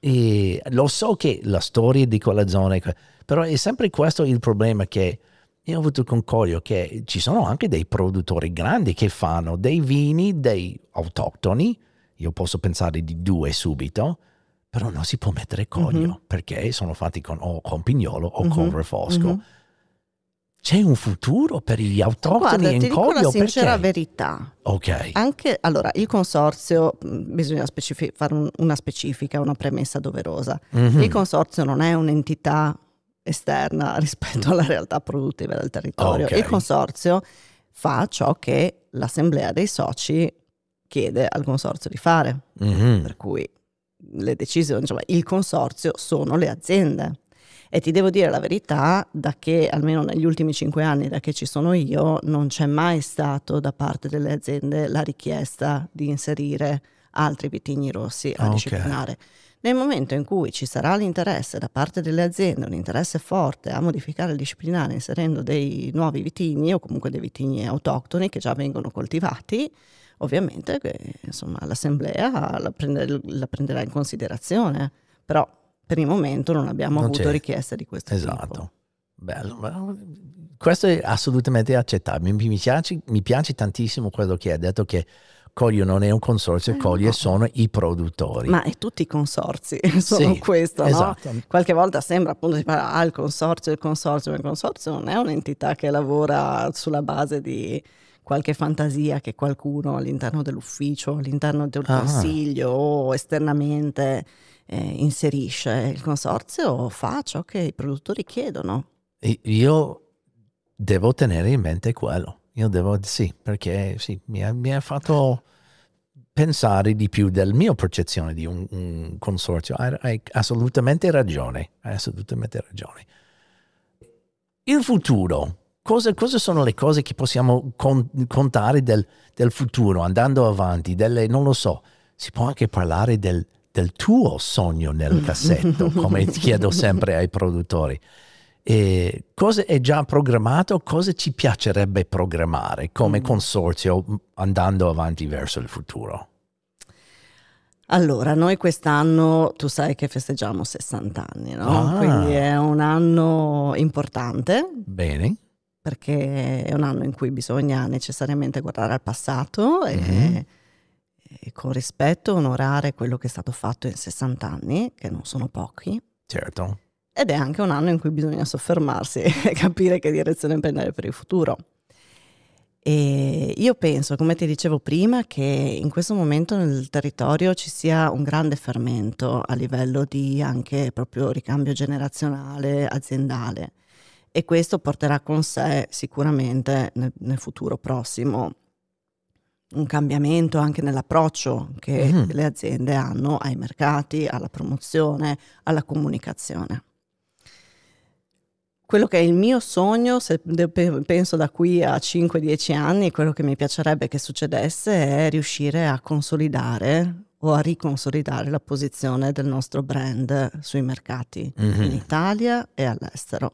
eh, lo so che la storia di quella zona, è, però è sempre questo il problema che io ho avuto con Codio, che ci sono anche dei produttori grandi che fanno dei vini, dei autoctoni, io posso pensare di due subito, però non si può mettere cognio mm -hmm. perché sono fatti con, o con Pignolo o mm -hmm. con mhm, Refosco. Mm -hmm. C'è un futuro per gli autoctoni Guarda, in ti cognio? Dico la verità. Ok. Anche allora il consorzio mm, bisogna fare un, una specifica, una premessa doverosa. Mhm. Il consorzio non è un'entità esterna (laughs) rispetto alla realtà produttiva del territorio. Okay. Il consorzio fa ciò che l'assemblea dei soci chiede al consorzio di fare. Mhm. Per cui le decisioni, insomma, il consorzio sono le aziende. E ti devo dire la verità, da che almeno negli ultimi cinque anni, da che ci sono io, non c'è mai stato da parte delle aziende la richiesta di inserire altri vitigni rossi a ah, okay. disciplinare. Nel momento in cui ci sarà l'interesse da parte delle aziende, un interesse forte a modificare il disciplinare inserendo dei nuovi vitigni o comunque dei vitigni autoctoni che già vengono coltivati, ovviamente che, insomma, l'assemblea la, prende, la, prenderà in considerazione, però per il momento non abbiamo non avuto richieste di questo esatto. Tipo. Bello, questo è assolutamente accettabile. Mi piace, mi piace tantissimo quello che hai detto che Coglio non è un consorzio, eh, Coglio no. sono i produttori. Ma è tutti i consorzi (laughs) sono sì, questo, esatto. no? Qualche volta sembra appunto si parla al ah, consorzio, il consorzio, ma il consorzio non è un'entità che lavora sulla base di qualche fantasia che qualcuno all'interno dell'ufficio, all'interno del ah. consiglio o esternamente eh, inserisce. Il consorzio fa ciò che i produttori chiedono. Io devo tenere in mente quello. Io devo, sì, perché sì, mi, ha, mi ha fatto pensare di più del mio percezione di un, un consorzio. Hai, hai, assolutamente ragione, hai assolutamente ragione. Il futuro cosa, cosa sono le cose che possiamo con, contare del, del, futuro andando avanti? Delle, non lo so, si può anche parlare del, del tuo sogno nel mm. cassetto, come chiedo sempre ai produttori. E cosa è già programmato, cosa ci piacerebbe programmare come mm. consorzio andando avanti verso il futuro? Allora, noi quest'anno, tu sai che festeggiamo 60 anni, no? Ah. Quindi è un anno importante. Bene perché è un anno in cui bisogna necessariamente guardare al passato e, mm-hmm. e con rispetto onorare quello che è stato fatto in 60 anni, che non sono pochi. Certo. Ed è anche un anno in cui bisogna soffermarsi (laughs) e capire che direzione prendere per il futuro. E io penso, come ti dicevo prima, che in questo momento nel territorio ci sia un grande fermento a livello di anche proprio ricambio generazionale, aziendale e questo porterà con sé sicuramente nel, nel futuro prossimo un cambiamento anche nell'approccio che mm. le aziende hanno ai mercati, alla promozione, alla comunicazione. Quello che è il mio sogno, se penso da qui a 5-10 anni, quello che mi piacerebbe che succedesse è riuscire a consolidare o a riconsolidare la posizione del nostro brand sui mercati mm -hmm. in Italia e all'estero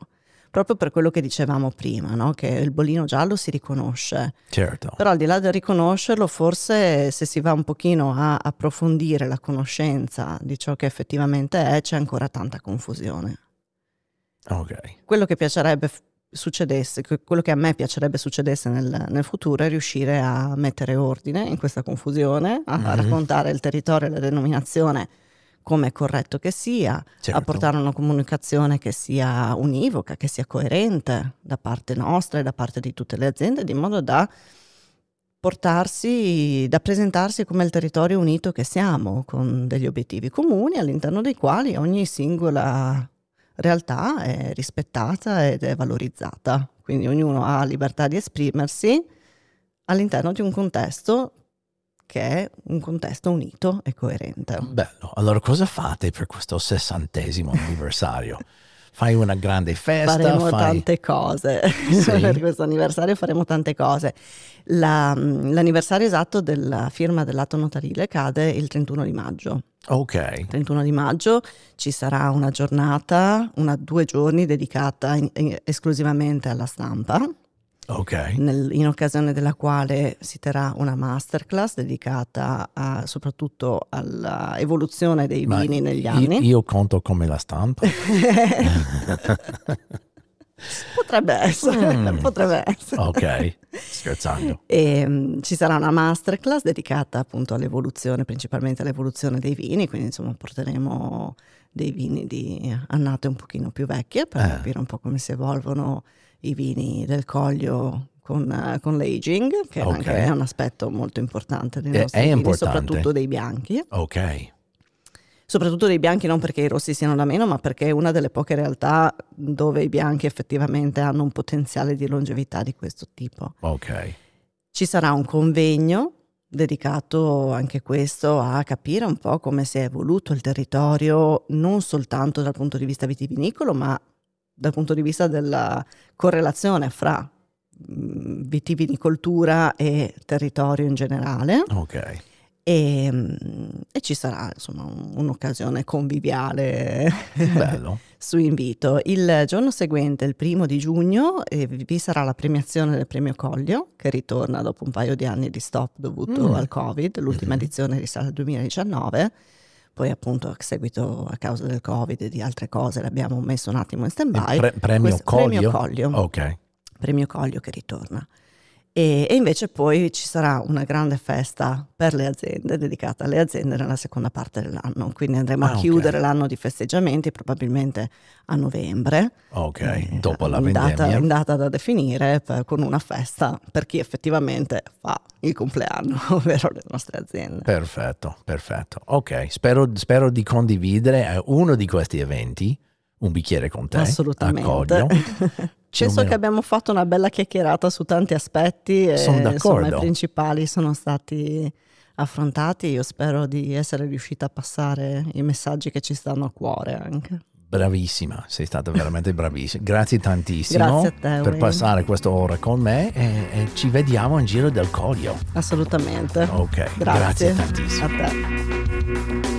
proprio per quello che dicevamo prima, no? che il bollino giallo si riconosce. Certo. Però al di là del riconoscerlo, forse se si va un pochino a approfondire la conoscenza di ciò che effettivamente è, c'è ancora tanta confusione. Okay. Quello che piacerebbe succedesse, quello che a me piacerebbe succedesse nel, nel, futuro è riuscire a mettere ordine in questa confusione, a mm-hmm. raccontare il territorio e la denominazione come è corretto che sia, certo. a portare una comunicazione che sia univoca, che sia coerente da parte nostra e da parte di tutte le aziende, di modo da portarsi, da presentarsi come il territorio unito che siamo, con degli obiettivi comuni all'interno dei quali ogni singola realtà è rispettata ed è valorizzata. Quindi ognuno ha libertà di esprimersi all'interno di un contesto che è un contesto unito e coerente. Bello, allora cosa fate per questo sessantesimo (laughs) anniversario? Fai una grande festa? Faremo fai... tante cose, sì. (laughs) per questo anniversario faremo tante cose. La, mm, l'anniversario esatto della firma dell'atto notarile cade il 31 di maggio. Ok. Il 31 di maggio ci sarà una giornata, una due giorni dedicata in, in, esclusivamente alla stampa Okay. Nel, in occasione della quale si terrà una masterclass dedicata a, soprattutto all'evoluzione dei Ma vini negli anni. Io, io conto come la stampa. (laughs) Potrebbe essere, mm. potrebbe essere. Ok, (laughs) scherzando. E, um, ci sarà una masterclass dedicata appunto all'evoluzione, principalmente all'evoluzione dei vini, quindi insomma porteremo dei vini di annate un pochino più vecchie per eh. capire un po' come si evolvono i vini del Coglio con, eh, con l'aging, che okay. anche è un aspetto molto importante dei nostri è, è vini, importante. soprattutto dei bianchi. Ok. Soprattutto dei bianchi non perché i rossi siano da meno, ma perché è una delle poche realtà dove i bianchi effettivamente hanno un potenziale di longevità di questo tipo. Ok. Ci sarà un convegno dedicato anche questo a capire un po' come si è evoluto il territorio, non soltanto dal punto di vista vitivinicolo, ma dal punto di vista della correlazione fra vitivinicoltura mhmm, e territorio in generale. Ok. E, mhmm, e, ci sarà insomma un'occasione conviviale (laughs) su invito. Il giorno seguente, il primo di giugno, eh, vi sarà la premiazione del premio Coglio che ritorna dopo un paio di anni di stop dovuto mm. al Covid, l'ultima mm-hmm. edizione risale al 2019 poi appunto a seguito a causa del Covid e di altre cose l'abbiamo messo un attimo in stand by. Pre- premio Coglio? Premio Coglio. Ok. Premio Coglio che ritorna. E, e, invece poi ci sarà una grande festa per le aziende, dedicata alle aziende nella seconda parte dell'anno, quindi andremo ah, a okay. chiudere l'anno di festeggiamenti probabilmente a novembre, Ok, eh, dopo la vendita. data, in data da definire per, con una festa per chi effettivamente fa il compleanno, (laughs) ovvero le nostre aziende. Perfetto, perfetto. Ok, spero, spero di condividere eh, uno di questi eventi un bicchiere con te. Assolutamente. Accoglio. (laughs) Cioè, Penso che abbiamo fatto una bella chiacchierata su tanti aspetti e sono insomma, i principali sono stati affrontati. Io spero di essere riuscita a passare i messaggi che ci stanno a cuore anche. Bravissima, sei stata veramente (laughs) bravissima. Grazie tantissimo Grazie te, per passare ora con me e, e, ci vediamo in giro del Coglio. Assolutamente. Ok, grazie, grazie tantissimo. A te.